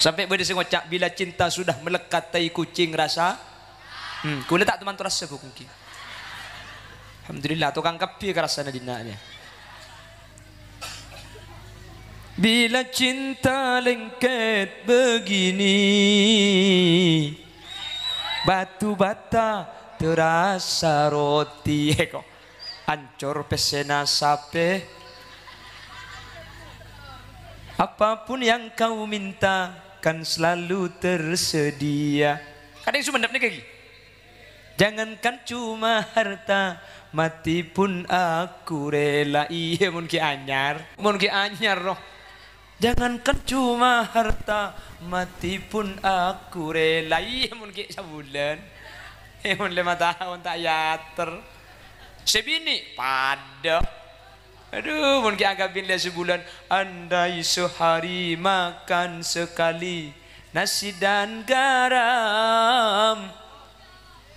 Sampai boleh saya ngocak bila cinta sudah melekatai kucing rasa. Hmm, ku letak teman tu rasa pun ki. Alhamdulillah tukang kopi ke rasa na dinak ni. Bila cinta lengket begini Batu bata terasa roti Eko eh, Ancor pesena sape Apapun yang kau minta akan selalu tersedia. Kadang sumendapnya nih kaki. Jangankan cuma harta, mati pun aku rela. Iya, mungkin anyar, mungkin anyar roh. Jangankan cuma harta, mati pun aku rela. Iya, mungkin sebulan. Iya, mungkin lima tahun tak yater. Sebini, pada. Aduh, mungkin agak bila sebulan Andai sehari makan sekali Nasi dan garam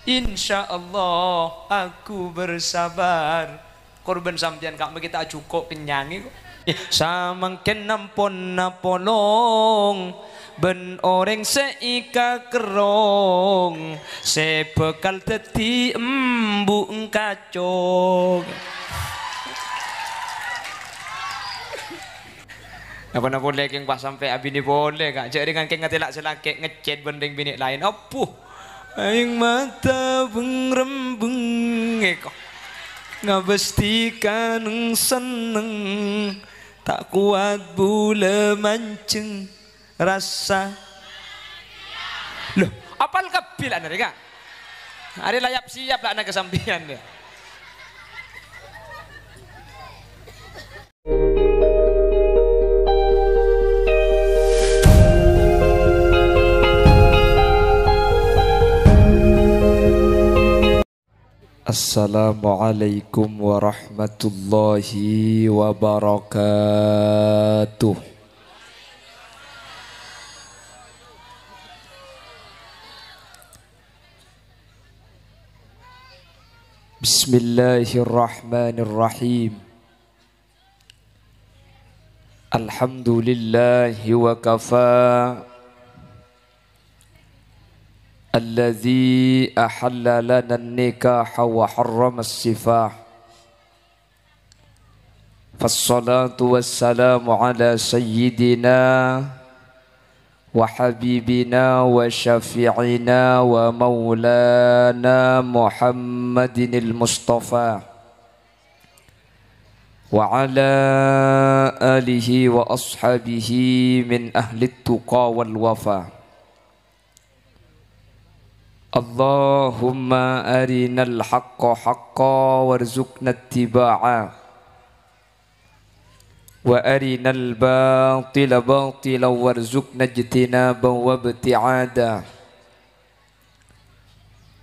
Insya Allah aku bersabar Korban sampean kak kita cukup kenyangi kok ya, Samangken nampon napolong Ben oreng seika kerong Sebekal teti embu kacung Apa nak boleh keng pas sampai abi ni boleh kak. Cek dengan keng ngetelak selakek ngecet bending bini lain. Opuh. Aing mata bengrem bengek. Ngabestikan seneng. Tak kuat bule mancing rasa. Loh, apal kepil anak kak? hari layap siap lah anak kesampingan dia. Assalamualaikum warahmatullahi wabarakatuh. Bismillahirrahmanirrahim. Alhamdulillahi wa kafaa الذي أحل لنا النكاح وحرم السفاح فالصلاة والسلام على سيدنا وحبيبنا وشفيعنا ومولانا محمد المصطفى وعلى آله وأصحابه من أهل التقى والوفاء اللهم أرنا الحق حقا وارزقنا اتباعه وأرنا الباطل باطلا وارزقنا اجتنابا وابتعادا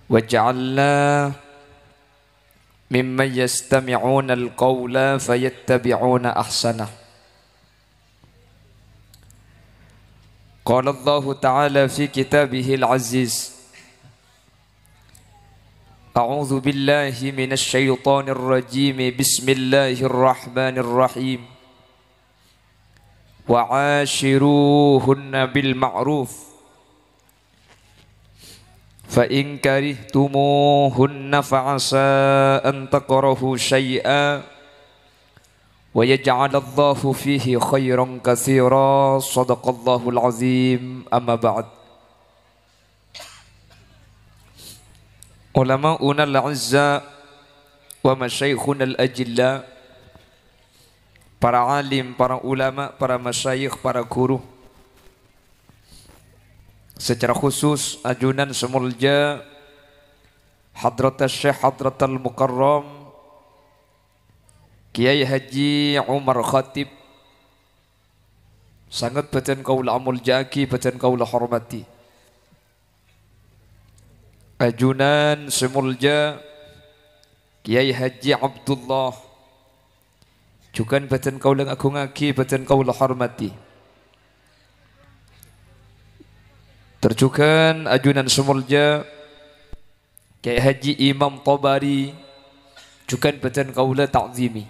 واجعلنا ممن يستمعون القول فيتبعون أحسنه قال الله تعالى في كتابه العزيز أعوذ بالله من الشيطان الرجيم بسم الله الرحمن الرحيم وعاشروهن بالمعروف فإن كرهتموهن فعسى أن تكرهوا شيئا ويجعل الله فيه خيرا كثيرا صدق الله العظيم أما بعد علماؤنا الأعزاء ومشايخنا الأجلاء para alim, para ulama, para masyayikh, para guru. Secara khusus ajunan semulja Hadrat Syekh Hadrat mukarram Kiai Haji Umar Khatib sangat beten kaula amul jaki beten kaula hormati. Ajunan Semulja Kiai Haji Abdullah jukan batan kau lang aku ngaki batan kau lah hormati Terjukan ajunan semulja Kiai Haji Imam Tabari jukan batan kau lah ta'zimi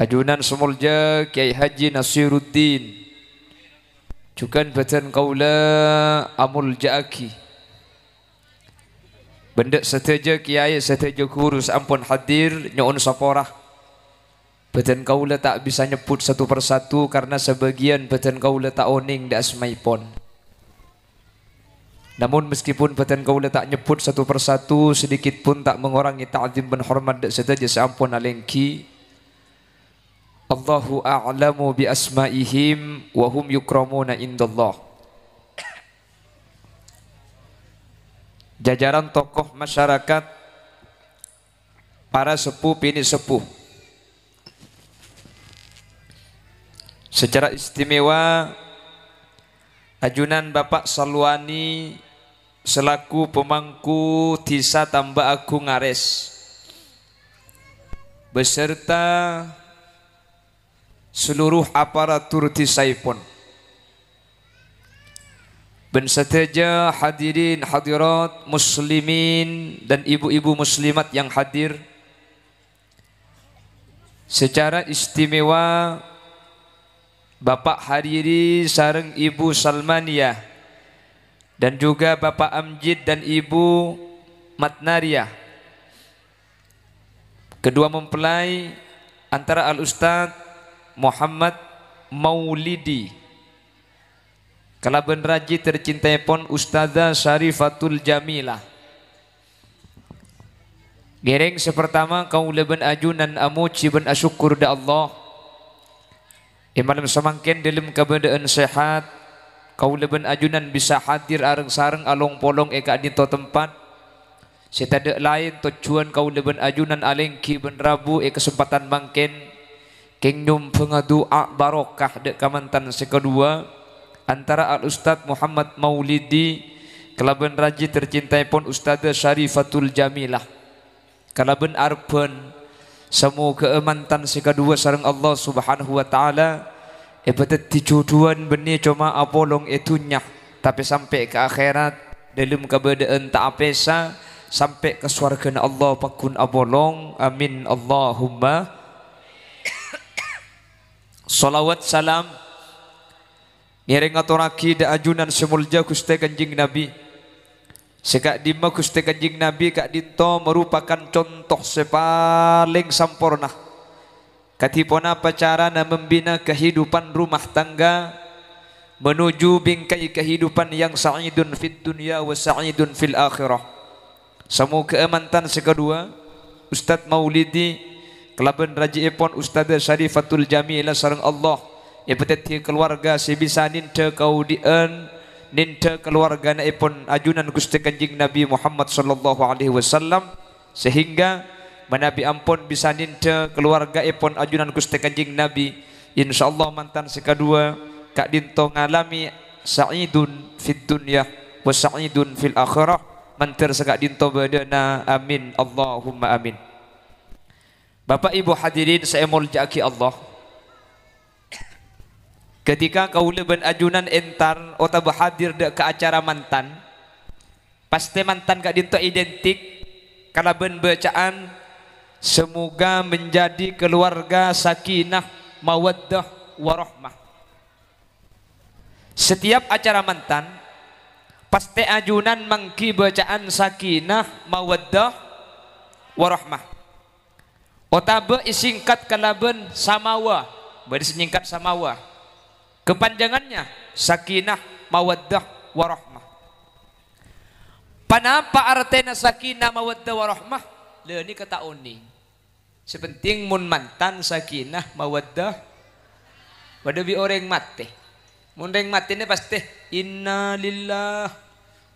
Ajunan semulja Kiai Haji Nasiruddin Cukan batan kau lah amul ja'aki Benda setuju kiai setuju kurus ampun hadir nyoon saporah. Beten kau letak bisa nyebut satu persatu karena sebagian beten kau letak oning dak semaipon. Namun meskipun beten kau letak nyebut satu persatu sedikit pun tak mengurangi ta'zim dan hormat dak setuju seampun alengki. Allahu a'lamu bi asma'ihim wa hum yukramuna indallah. jajaran tokoh masyarakat, para sepuh, bini sepuh. Secara istimewa, ajunan Bapak Salwani selaku pemangku Tisa Tambah Agung Ngares beserta seluruh aparatur Tisaipun dan seteja hadirin hadirat muslimin dan ibu-ibu muslimat yang hadir secara istimewa Bapak Hariri sareng Ibu Salmania dan juga Bapak Amjid dan Ibu Matnaria kedua mempelai antara Al Ustaz Muhammad Maulidi Kalaban Raji tercintai pon Ustazah Syarifatul Jamilah. Gereng sepertama kau leben ajunan amu ciben asyukur da Allah. Imalam semangkin dalam keadaan sehat. Kau leben ajunan bisa hadir areng sareng along polong eka di to tempat. Setada lain tujuan kau leben ajunan aling kiben rabu e kesempatan mangkin. Kingdom pengadu barokah dek kamantan sekedua. kedua antara Al Ustaz Muhammad Maulidi kalaban raji tercintai pun Ustazah Syarifatul Jamilah ben arpen semua keemantan sekadua sarang Allah Subhanahu wa taala ibadat dijodohan benih cuma apolong etunya tapi sampai ke akhirat dalam keberadaan tak apesa sampai ke surga Allah pakun apolong amin Allahumma salawat salam atau atoraki da ajunan semulja kuste kanjing Nabi. Sekak dima kuste kanjing Nabi kak dito merupakan contoh sepaling sempurna. Katipona pacaran membina kehidupan rumah tangga menuju bingkai kehidupan yang sa'idun fid dunia wa sa'idun fil akhirah. Semua mantan sekedua Ustaz Maulidi kelaban Raji Epon Ustaz Syarifatul Jamilah sarang Allah ipetati keluarga si bisa ninta kau dien ninta keluarga na ipun ajunan gusti kanjing Nabi Muhammad sallallahu alaihi wasallam sehingga menabi ampun bisa ninta keluarga ipun ajunan gusti kanjing Nabi insyaallah mantan sekadua kak dinto ngalami sa'idun fid dunya wa sa'idun fil akhirah mantar sekak dinto badana amin Allahumma amin Bapak Ibu hadirin saya mulja'aki Allah ketika kau leben ajunan entar otak oh hadir dek ke acara mantan pasti mantan kak dinto identik karena ben bacaan semoga menjadi keluarga sakinah mawaddah warahmah setiap acara mantan pasti ajunan mengki bacaan sakinah mawaddah warahmah otabe oh isingkat kalaben samawa beri singkat samawa Kepanjangannya sakinah, mawaddah, warahmah. Panapa artena sakinah, mawaddah, warahmah? Leuni kata uning. Sepenting mun mantan sakinah, mawaddah, wadah bi orang mati. Mun orang mati ini pasti inna lillah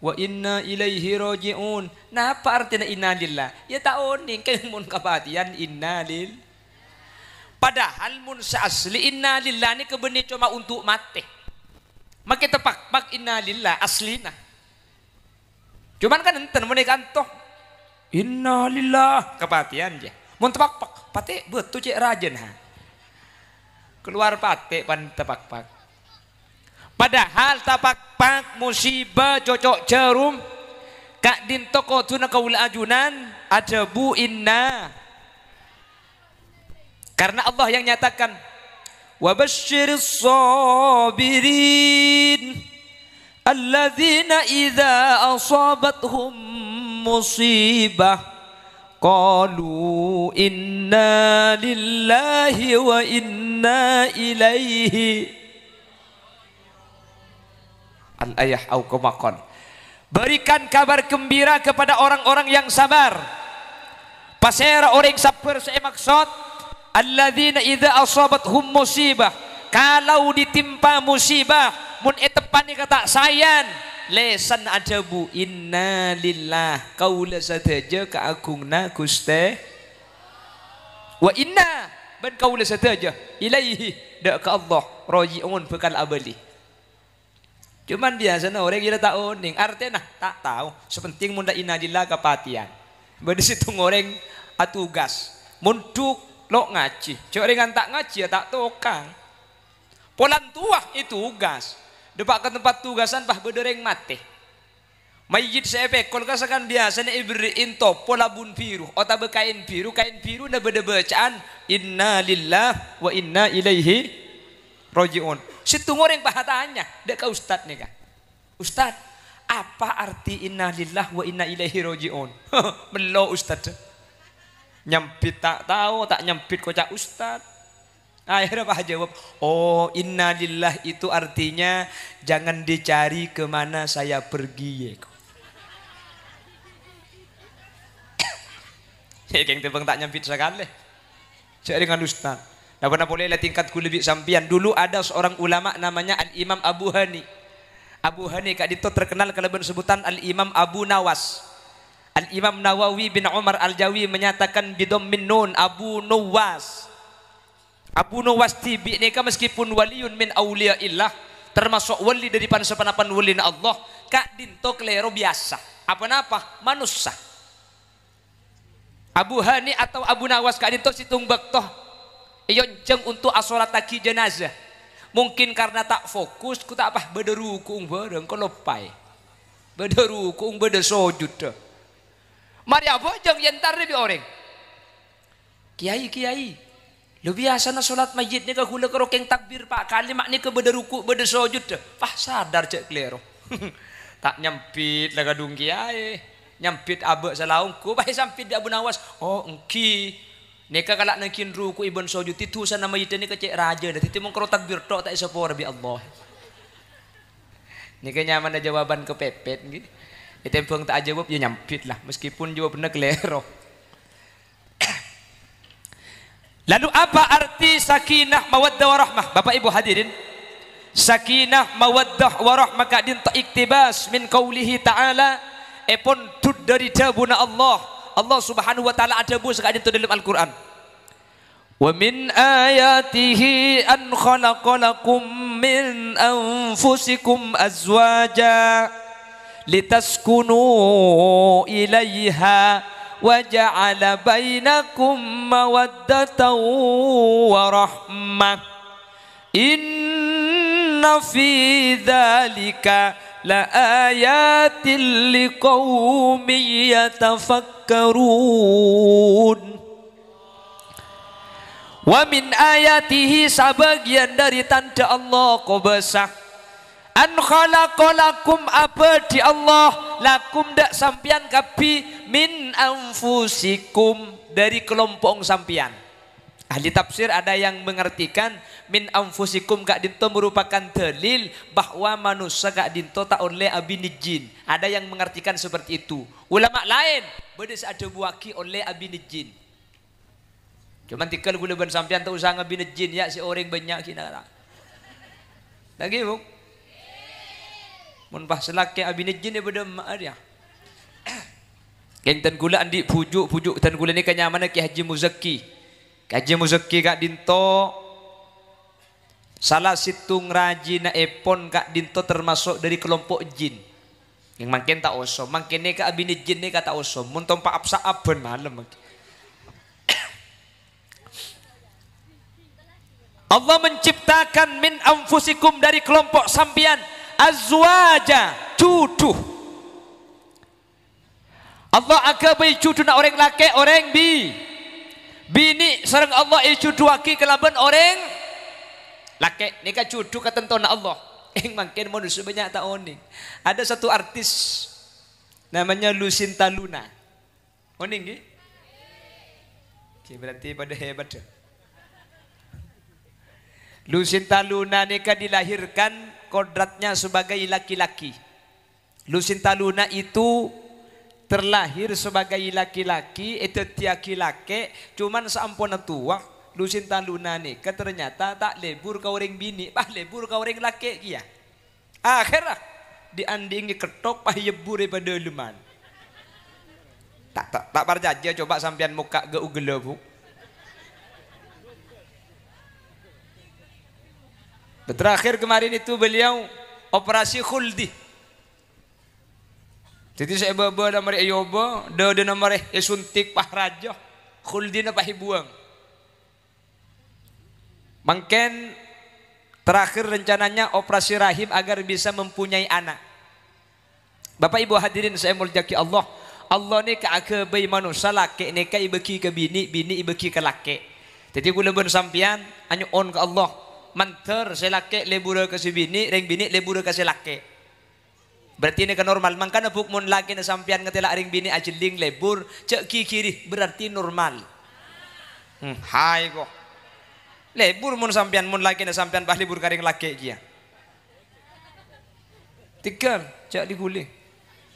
wa inna ilaihi rajiun. Napa artinya inna lillah? Ya tak uning kan mun kabatian inna lillah Padahal mun seasli inna lillah ni kebeni cuma untuk mati. Maka tepak pak inna lillah aslina. Cuman kan enten menik antoh. Inna lillah kepatian je. Mun tepak pak pate betul cek rajin ha. Keluar pati pan tepak pak. Padahal tapak pak musibah cocok jarum kak din toko tuna kaul ajunan ada bu inna karena Allah yang nyatakan wabashshiris sabirin alladzina idza asabathum musibah qalu inna lillahi wa inna ilaihi al ayah au Berikan kabar gembira kepada orang-orang yang sabar. Pasera orang sabar saya maksud alladzina idza asabathum musibah kalau ditimpa musibah mun etepani eh kata sayan lesan ajabu inna lillah kaula sadaja kaagungna guste wa inna ban kaula sadaja ilaihi dak ka Allah rajiun bekal abali Cuman biasanya orang kira tak oning, artinya nah, tak tahu. Sepenting munda inadilah kepatian. Berarti situ orang atugas. Munduk lo ngaji cok ringan tak ngaji ya tak tokang polan tuah itu tugas depak ke tempat tugasan pah bedereng mati Majid sepe, pekol kasakan biasanya ibri into pola bun biru ota bekain biru kain biru na beda bacaan inna lillah wa inna ilaihi rojiun situ ngoreng yang dek ka ustad nih kak ustad apa arti inna lillah wa inna ilaihi rojiun melo ustad Nyempit tak tahu, tak nyempit kocak ustad. Akhirnya Pak jawab, oh innalillah itu artinya jangan dicari kemana saya pergi. Ya keng tebang tak nyempit sekali. cari dengan ustad. Nah pernah boleh lah tingkatku lebih sampian. Dulu ada seorang ulama namanya Al Imam Abu Hani. Abu Hani kak Dito terkenal kalau sebutan Al Imam Abu Nawas. Al Imam Nawawi bin Umar Al Jawi menyatakan bidom min nun Abu Nuwas. Abu Nuwas tibi neka meskipun waliun min aulia illah termasuk wali dari pansepanapan wali Allah kak dinto klero biasa apa napah manusia Abu Hani atau Abu Nawas kak dinto situng baktoh iyo jeng untuk asolat taki jenazah mungkin karena tak fokus ku tak apa bederu kuung bereng kalau pai bederu kuung beder Mari Bojong yang tarik bi orang. Kiai kiai. Lu biasa na solat masjid ni ke kerokeng takbir pak mak ni ke beda ruku beda sujud dah. Pah sadar cek tak nyampit lah kadung kiai. Nyampit abek salaung ku pai sampit Abu Nawas. Oh engki. Neka kalak nakin ruku ibn soju titu sana masjid ni ke cek raja dah. Titi mengkero takbir tok tak isapor bi Allah. Neka nyaman ada jawaban kepepet gitu. Ya, tempo tak jawab ya nyampit lah meskipun jawab benar keliru. lalu apa arti sakinah mawaddah warahmah bapak ibu hadirin sakinah mawaddah warahmah kadin tak iktibas min kaulihi ta'ala epon eh, tud dari jabuna Allah Allah subhanahu wa ta'ala ada bu sekadin tu dalam Al-Quran wa min ayatihi an khalaqalakum min anfusikum azwaja لتسكنوا إليها وجعل بينكم مودة ورحمة إن في ذلك لآيات لقوم يتفكرون ومن آياته سبقيا sebagian dari tanda Allah kubasah an khalaqalakum abadi Allah lakum dak sampian kabi min anfusikum dari kelompok sampian ahli tafsir ada yang mengartikan min anfusikum gak dinto merupakan dalil bahwa manusia gak dinto tak oleh abinijin ada yang mengartikan seperti itu ulama lain bedes ada buaki oleh abinijin cuman tikal gula ban sampian tak usah ngabinijin ya si orang banyak kina lagi bu. mun bahas laki abi najin daripada mak dia kan tan gula andi pujuk pujuk tan gula ni kan mana ki haji muzaki haji muzaki kak dinto salah situng raji na epon kak dinto termasuk dari kelompok jin yang mungkin tak oso, mungkin ni ke abin jin ni kata oso. Muntung pak absa abon malam. Allah menciptakan min amfusikum dari kelompok sampian. azwaja cucu Allah akan beri cucu nak orang laki orang bi bini serang Allah i cucu aki kelaban orang laki ni kan cucu ketentuan Allah yang eh, makin manusia banyak tahun ni ada satu artis namanya Lucinta Luna oning ni okay, berarti pada hebat Lucinta Luna ni kan dilahirkan kodratnya sebagai laki-laki. Lucinta Luna itu terlahir sebagai laki-laki, itu tiaki-laki, cuman seampun tua. Luna nih, ke ternyata tak lebur kau ring bini, bah lebur kau ring laki iya. Akhirnya diandingi ketok pah yebur pada leman. Tak tak tak parjaja coba sampean muka ke bu. Terakhir kemarin itu beliau operasi khuldi. Jadi saya nomor nama dia dah ada nama dia suntik pah raja, khuldi na pah buang. Mungkin terakhir rencananya operasi rahim agar bisa mempunyai anak. Bapak Ibu hadirin saya muljaki Allah. Allah ni ka ke bayi manusia laki ni ka ibeki ke bini, bini ibeki ke laki. Jadi kula bersampian sampean anyo on ke Allah. Menter, selake lebur ke si bini, ring bini lebura ke selake. Berarti ini ke normal. Makanya mun laki nesampian sampian ngetela ring bini ajeling lebur, cek kiri berarti normal. Hmm, hai kok. Lebur mun sampian mun laki nesampian sampian bah lebur karing laki kia. Ya. Tiga, cek kuli.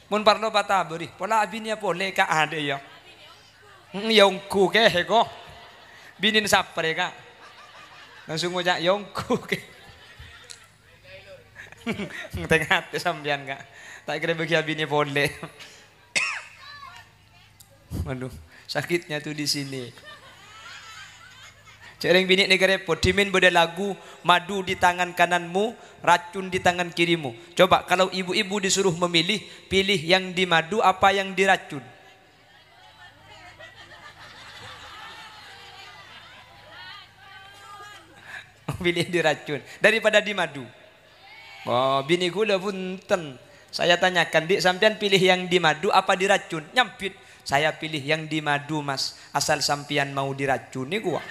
Mun parlo bata beri, pola bini apa ya leka ada ya. Hmm, yang ku ke heko. bini sapre ya, kak langsung ngucak yongku ya tengah hati sambian kak tak kira bagi abinya pole aduh sakitnya tuh di sini Cereng bini ni repot, dimin beda lagu, madu di tangan kananmu, racun di tangan kirimu. Coba kalau ibu-ibu disuruh memilih, pilih yang di madu apa yang diracun. pilih diracun daripada di madu. Oh, bini gula punten. Saya tanyakan, "Dik, sampean pilih yang di madu apa diracun?" Nyampit, "Saya pilih yang di madu, Mas. Asal sampean mau diracuni gua."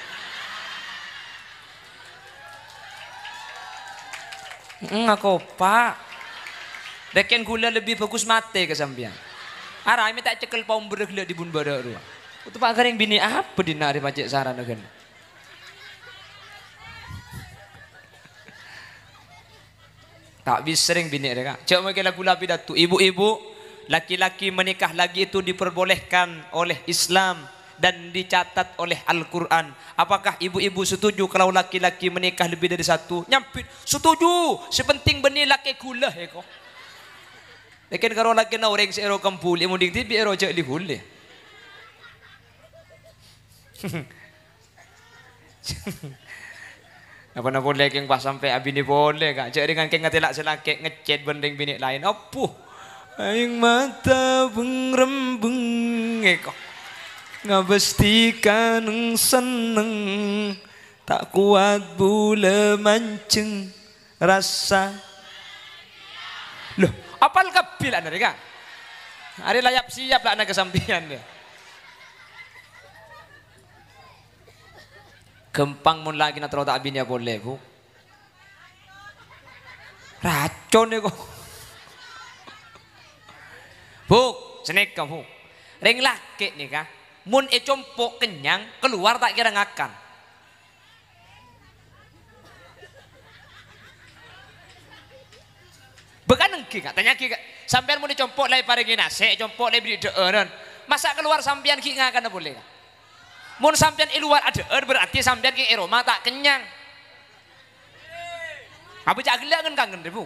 kok mm, Pak. Rekan gula lebih bagus mate ke sampean. Arah ini tak cekel paum bergerak di bun badak ruang. Untuk pak garing bini apa di nari pajak sarana kan? Tak bi sering bini mereka. kan. Cak mungkin lagu lagu dah Ibu-ibu laki-laki menikah lagi itu diperbolehkan oleh Islam dan dicatat oleh Al-Quran. Apakah ibu-ibu setuju kalau laki-laki menikah lebih dari satu? Nyampit. Setuju. Sepenting bini laki kula he ya ko. Lekin kalau laki na orang seero kampul, emu ding tibi ero cak lihul le. tuh Apa nak boleh keng pas sampai abi ni boleh kak. Cek dengan keng ngatilak selakek ngecet bending bini lain. Opuh. Aing mata bengrem bengek. Ngabestikan seneng. Tak kuat bule mancing rasa. Loh, apal kepilan dari kak? Hari layap siap lah anak kesampingan dia. Gempang mun lagi nak tak bin ya boleh bu. Racun ya kok. Bu, senek kamu. Ring laki nih kah. Mun e compok kenyang keluar tak kira ngakan. Bukan nengki kak, tanya ki sampean mun mau e dicompok lagi pare gina, se compok lagi beri deeran. Eh, Masa keluar sampean ki ngakan boleh Mun sampean iluar adeer berarti sampean ke Eropa tak kenyang. Apa cak gila kan kangen deh bu.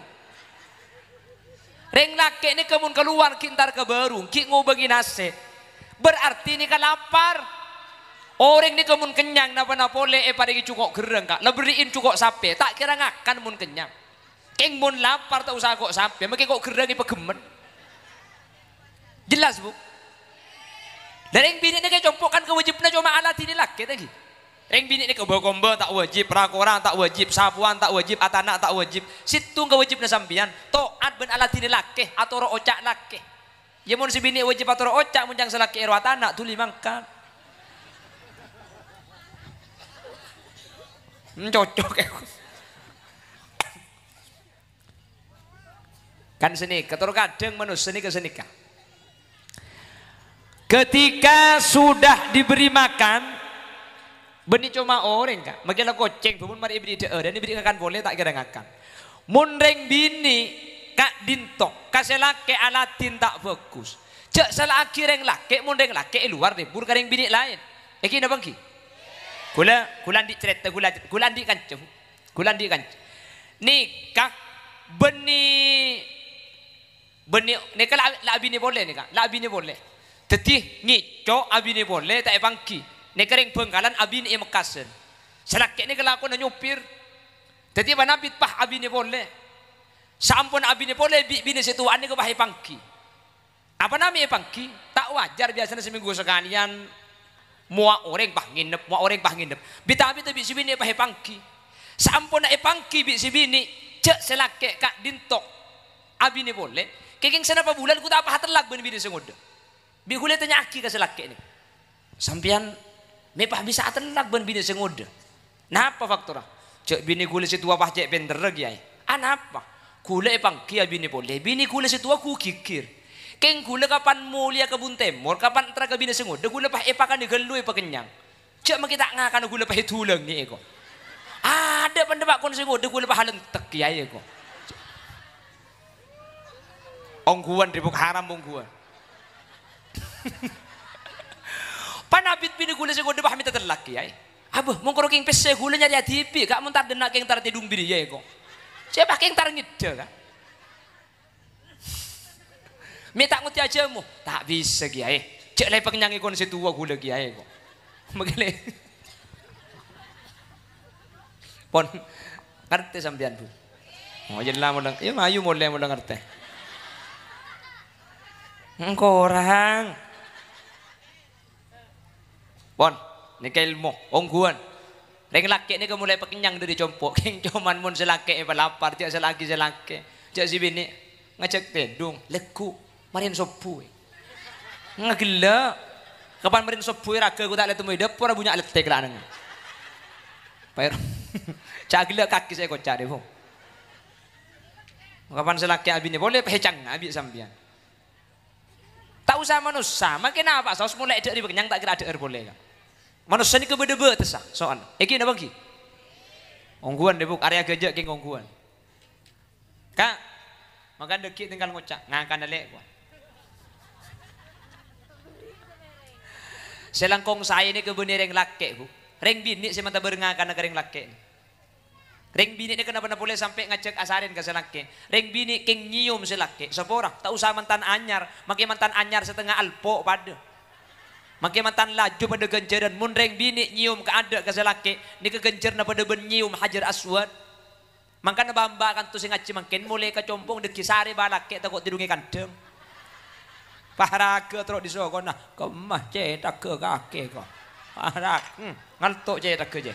Reng laki ini kemun keluar kintar ke baru, ki ngubagi nasi. Berarti ini kan lapar. Orang oh, ini kemun kenyang napa napa le e eh, pada cukok gereng kak. Leberiin cukok sapi, tak kira ngakan mun kenyang. Keng mun lapar tak usah kok sapi, makin kok gereng ini pegemen. Jelas bu. Dan yang bini ini cumpukan kewajibannya cuma alat ini lagi tadi. Yang bini ini kebo-kombo tak wajib, rakoran tak wajib, sapuan tak wajib, atanak tak wajib. Situ wajibnya sambian, toat ben alat ini laki atau ocak laki Ya mun si bini wajib atau ocak, munjang selaki ero anak tuli mangkat. Hmm, cocok Kan seni, ketur kadang manusia seni ke senikah. Ketika sudah diberi makan, benih cuma orang kak, makanya koceng, bumun mari ibu dia, dan ibri akan boleh tak kira ngakan. Mundeng bini kak dintok, ke alatin tak fokus. Cek salah akireng lake, mundeng ke luar deh, burkareng bini lain. Eki na ki, gula gula di cerita, gula gula di kancem, gula di kak Nikah benih, beni, nikah labi ni boleh nikah, labi ni boleh ngi ngico abine boleh tak bangki. Nekering pengkalan abine mekasen. Selakek ni kelakon nyupir. Dadi banabit pah abine boleh. Sampun abine boleh bi bini setuan ni kebahai pangki. Apa nama pangki? Tak wajar biasanya seminggu sekalian mua orang pah nginep, mua orang pah nginep. Bita bita bi sibini pah pangki. Sampun na pangki bi sibini cek selak kak dintok. Abine boleh. Kekeng sana bulan ku tak apa hatelak ben bini sengoda. Bi gule tanya aki kasih laki ini. Sampian mepah bisa telak ben bini senguda. Napa faktura? Cek bini gule si tua pahcek penter kiai. Anapa? Ah, gule pang kia bini boleh. Bini gule si tua ku kikir. Keng gule kapan mulia kebun temor, kapan entar ke bini senguda gule pah epakan digelui pekenyang. Cek mak kita ngakan gule pah tulang ni eko. Ada pendapat kon senguda gule pah lentek ego, eko. Ongguan ribuk haram ongguan. Panabit gula siguro ba kami tatalak terlaki Abo, Abu kuro king pese gula niya TV, gak muntar denak king tar tidung biri yay ko. Siapa king tar ngidya ka? Minta nguti aja mu, tak bisa kiai. Cek lay penyanyi kon si tua gula kiai ko. Magale. Pon, ngerti sampean bu. Oh, jadi lama lang. Ya, mayu mulai mo lang ngerti. Orang. Pon, niki ilmu, ungguan. Ring laki ini mulai pekenyang dari compok. King cuman mun selake e lapar, tiak selagi selake. Tiak si bini ngecek tedung, leku, marin sopu. Ngegela. Kapan marin sopu raga ku tak lihat temui dapur punya alat lah nang. Pair. Cagila kaki saya kocak deh, Bung. Kapan selaki abinya, boleh pecang abis sambian. Tak usah manusia, makin apa? Saus mulai dari pekenyang tak kira ada er boleh. Kan? Manusia ini kebede-bede tesah soan. Iki eh, napa ki? Ongguan debuk area gajah ki ongguan. Kak, makan dekik tinggal ngocak, ngangkan dalek gua. Selangkong saya ini kebene reng lakek bu. Reng bini semata berengakan kering lakek. Ring bini ini kenapa na boleh sampai ngecek asarin ke selake. Ring bini king nyium selake. Seporang tak usah mantan anyar. Makin mantan anyar setengah alpo pada. Maka laju pada dan munreng bini nyium ke ada ke selaki ni ke gencerna pada ben nyium hajar aswad. Maka na bamba kan tu singaci makin mulai ke compong deki sari balake takut tidungi kandeng. Parake di disokon nah kemah cetak ke kake ko. Parak hmm, ngaltok cetak ke je.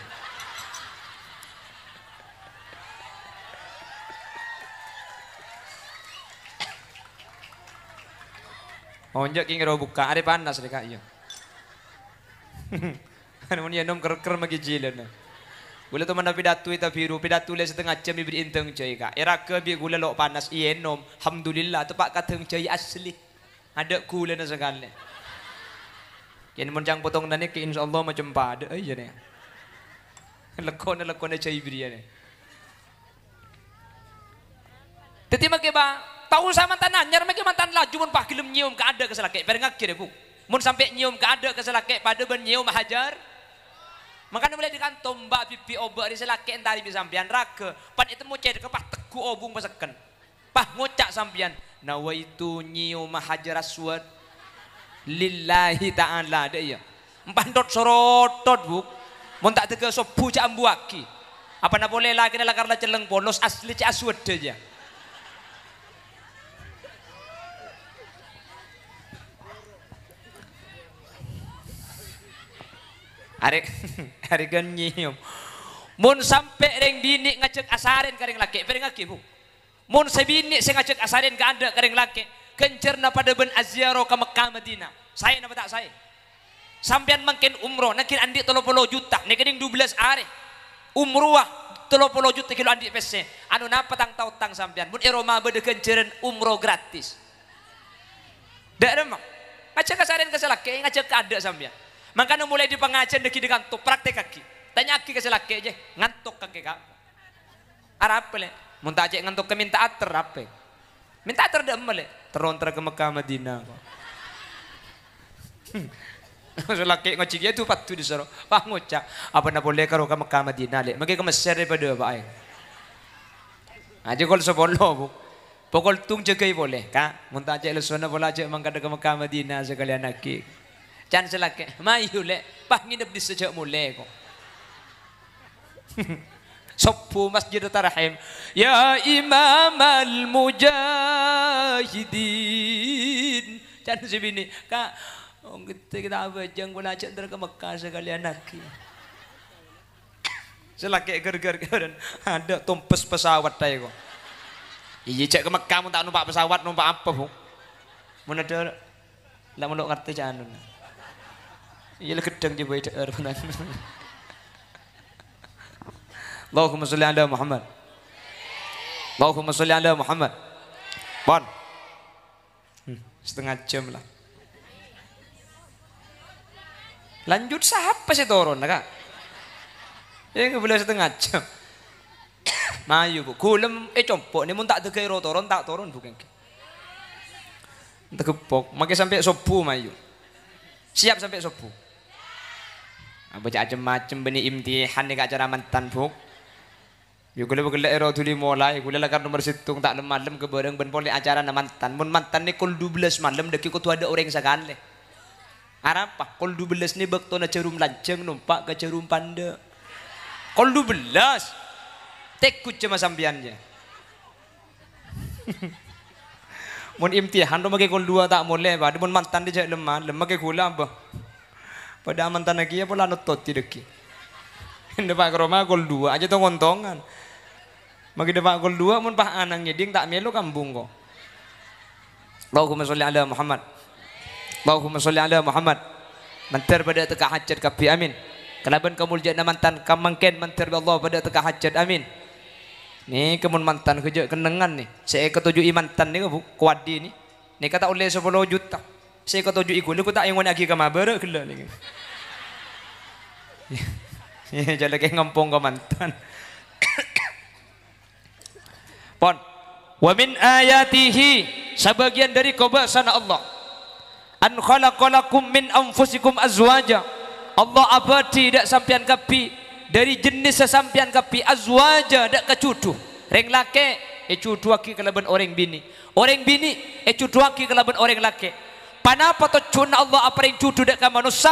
Onjak ki buka, ada panas dekat iya. Namun yanom kerker magijilan na. Gula tu mana pidatu itu biru, pidatu le setengah jam ibu inteng cuy kak. Era ke bi gula lo panas ienom, alhamdulillah tu pak kateng cuy asli. Ada gula na sekali. Yang mencang potong nani ke insyaallah Allah macam pada aja nih. Lekon lekon cuy beri nih. Tetapi makai ba tahu sama tanah, nyar mantan laju pun pak kilim nyium ke ada kesalak kayak pernah kira bu mun sampai nyium ke ada ke selake pada ben nyium hajar makanya boleh dengan tombak pipi obak di selake entari bisa sampian raga pan itu mau cek kepah tegu obung peseken pah ngucak sampian itu nyium hajar aswad lillahi ta'ala ada iya empantot sorotot buk mun tak tega sopu cak ambuaki apa nak boleh lagi nelakarlah celeng bonus asli cak aswad aja Arek arek nyium. Mun sampai ring bini ngajak asaren kareng laki, pereng laki bu. Mun sebini se ngajak asaren ke anda kareng laki. Kencerna pada ben aziaro ke Mekah Saya napa tak saya? Sampian makin umroh, nakir andik tolo polo juta, nakin belas arek. Umruah telo polo juta kilo andik pesen. Anu napa tang tau tang sampean? Mun iroma bede kenceren umroh gratis. Dak ada mak. Ngajak ke selake, ngajak ke anda sampean. Makanya mulai di pengajian dengan digantuk, praktek kaki. Tanya kaki ke selaki aja, ngantuk kaki kak. Arap le, muntah aja ngantuk ke minta ater apa? Minta ater dem le, ke Mekah Madinah. Hmm. Selaki ngaji dia tu patu disuruh, pak Apa nak boleh karo ke Mekah Madinah le? Mungkin ke Mesir daripada apa ay? Aja kalau sebolo bu. Pokol tung jagai boleh, kak. Muntah aja lesona boleh aja mangkada ke Mekah Madinah sekalian nak chance lakke mayule pahingin di sejak mulai kok Sopu masjid tarahim ya imam al mujahidin chance sebini kak Oh, kita kita apa jang pun aja ke Mekah sekalian lagi. Selaki ger-ger dan ada tumpes pesawat tadi kok. Iya cek ke Mekah mau tak numpak pesawat numpak apa bu? Mun ada lah mun ngerti jangan. Iya gedeng di itu daer benar. Allahumma sholli ala Muhammad. Allahumma sholli ala Muhammad. Bon. setengah jam lah. Lanjut sahapa sih turun, kak? Ya nggak boleh setengah jam. Mayu bu, kulem eh compok nih, tak tegai turun tak turun bukan? Tegepok, makai sampai subuh mayu. Siap sampai subuh. Baca macam-macam bini imtihan ni acara mantan buk. Yuk gula gula ero tuli mulai, gula lakar nomor situng tak lemah ke kebareng ben poli acara na mantan. Mun mantan ni kul belas malam deki kutu ada orang sakale. Arapa kul belas ni bekto na cerum lanceng numpak ke cerum panda. Kul belas, tekut cuma sambiannya. Mun imtihan tu makai kul dua tak mulai, mun mantan dia lemah, lemah ke gula apa? Pada mantan lagi ya pola nutot tideki. Inde pak keroma gol dua aja tuh kontongan. Magi depak gol dua mun pak anang ya, ding tak melu kambung kok. Allahumma sholli ala Muhammad. Allahumma sholli ala Muhammad. Mentar pada teka hajat kapi amin. Kelaban kemuliaan mantan kamangken mentar Allah pada teka hajat amin. Ni kemun mantan kerja kenangan ni. Saya ketujuh mantan ni ke bu kuadi ni. Ni kata oleh 10 juta saya ya, kau tuju ikut, lu tak ingin lagi ke mabar gila lagi. Ya, kayak ngempung ke mantan. Pon. Wa min ayatihi sebagian dari kebesaran Allah. An khalaqalakum min anfusikum azwaja. Allah abadi tidak sampian kapi dari jenis sesampian kapi azwaja dak kecuduh. Reng laki e cuduh aki kelaban orang bini. Orang bini e cuduh aki kelaban orang laki. Panapa tujuan Allah apa yang judul dekat manusia?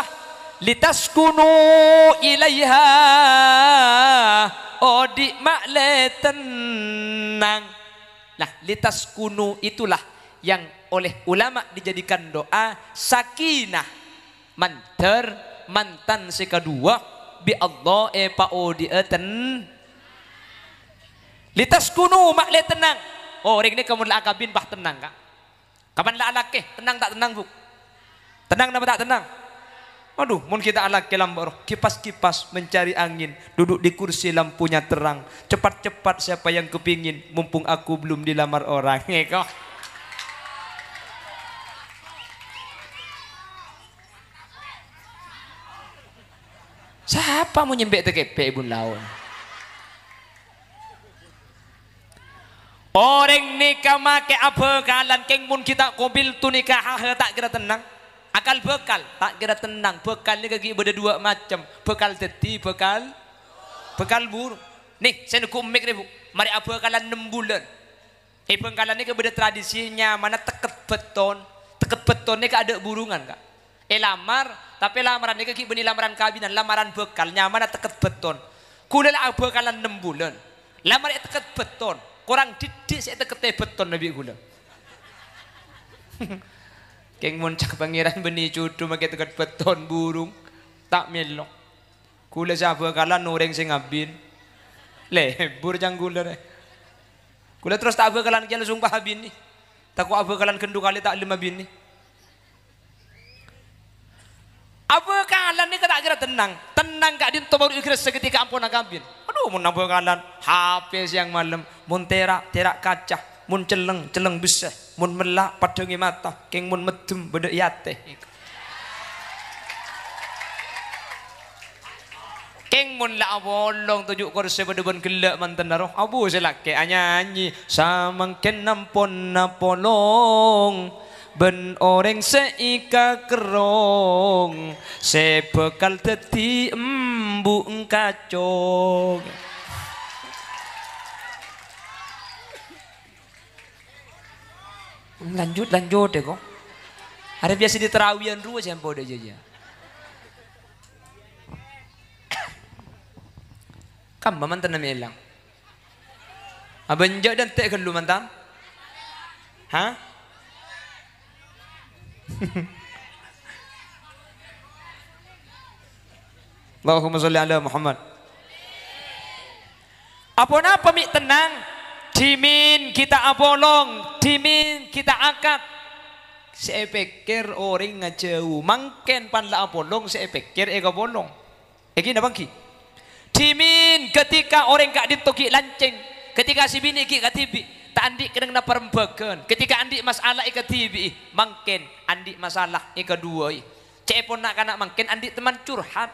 Litas kuno ilaiha odi oh, makle tenang. Nah, litas kuno itulah yang oleh ulama dijadikan doa sakinah Mantar mantan si kedua bi Allah Epa eh, Odi oh, eh, ten litas kuno makle tenang. Oh, ring ini kemudian akabin bah tenang kak. Kapan lah alakeh? Tenang tak tenang bu? Tenang apa tak tenang? Aduh, mun kita alak ke kipas-kipas mencari angin, duduk di kursi lampunya terang. Cepat-cepat siapa yang kepingin, mumpung aku belum dilamar orang. Ngekoh. Siapa mau nyembek tekepek ibun lawan? Orang nikah make apa kalan keng mun kita kobil tu nikah ha tak kira tenang. Akal bekal tak kira tenang. Bekal ni kaki beda dua macam. Bekal teti, bekal bekal buruk. Nih, saya nak kumik ni bu. Mari apa kalan enam bulan. Eh pengkalan ni beda tradisinya mana teket beton. Teket beton ni ada burungan kak. Eh lamar, tapi lamaran ni kaki beni lamaran kabinan, lamaran bekalnya mana teket beton. Kuda apa kalan enam bulan. Lamar teket beton. Kurang didik saya tekete beton nabi gula. Keng muncak pangeran beni cucu makai tekat beton burung tak melo. Kula siapa kala noreng sing abin. le burjang gula re. Kula terus tak apa kalan kian langsung pahabin ni. Takut apa kalan kendu kali tak lima bin ni. Apa kalan ini kata kira tenang. Tenang kak din tobaru ikris seketika ampun akabin. Aduh mau nambah kalan. HP siang malam mun terak terak kaca mun celeng celeng beseh mun melak padangi mata keng mun medum bedek yate keng mun la bolong tujuh kursi bedeban gelak mantan daroh abu selake anyanyi kenam pon napolong ben orang seika kerong sebekal teti embung kacong Lanjut lanjut deh kok. Ada biasa di terawian ruas yang pada jaja. Kam baman tanam elang. Abang dan tek kelu mantan, Hah? Allahumma salli ala Muhammad. Apa napa mik tenang? Dimin kita apolong, dimin kita angkat. Saya pikir orang oh, ngejauh, mangken panla apolong, saya pikir ega bolong. Egi na bangki. Dimin ketika orang kak ditoki lanceng, ketika si bini ki katibi, tak andi kena na perembakan. Ketika andi masalah ika tibi, mangken andi masalah ika dua. Cek pun nak kanak mangken andi teman curhat.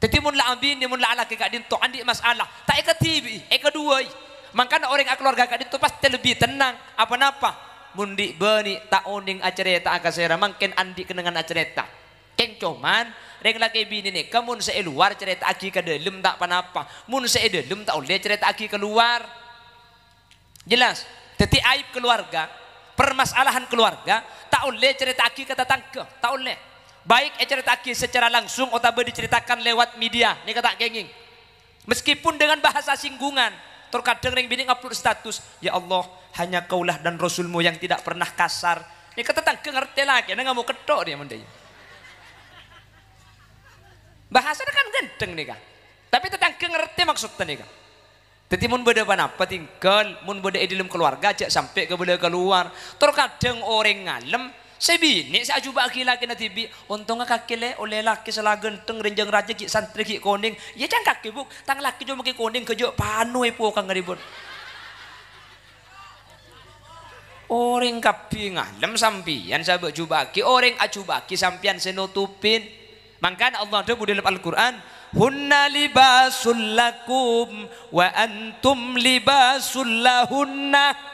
Tetapi mun ambil, ambini mun la ala kak dintok andi masalah, tak ika tibi, ika dua. Makanya orang keluarga kak itu pasti lebih tenang. Apa napa? Mundi beni tak uning acereta akasera mangken andi kenangan acereta. Ken cuman reng laki bini nih kemun kan saya luar cerita aki ke dalam tak panapa. Mun saya dalam tak oleh cerita aki keluar. Jelas. Teti aib keluarga, permasalahan keluarga tak oleh cerita aki kata tangke. tak oleh. Baik eh cerita aki secara langsung atau diceritakan lewat media, nih kata kenging. Meskipun dengan bahasa singgungan, Terkadang ring bini ngupload status, ya Allah, hanya kaulah dan Rasulmu yang tidak pernah kasar. Ini kata tetangga ngerti lagi, ini nggak mau ketok dia mending. Bahasanya kan gendeng nih kak. Tapi tetangga ngerti maksudnya nih kak. Jadi mun beda apa tinggal, mun beda di dalam keluarga aja sampai ke beda keluar. Terkadang orang ngalem, sebini saya coba ki laki nanti bi untungnya kaki le oleh laki selagen teng renjang raja ki santri ki koning ya cang kaki buk tang laki cuma maki koning kejo panui pu kang ribut orang kapi saya sampian coba jubaki orang ajubaki sampian senutupin makanya Allah ada budi dalam Al-Quran hunna libasul lakum wa antum libasul lahunna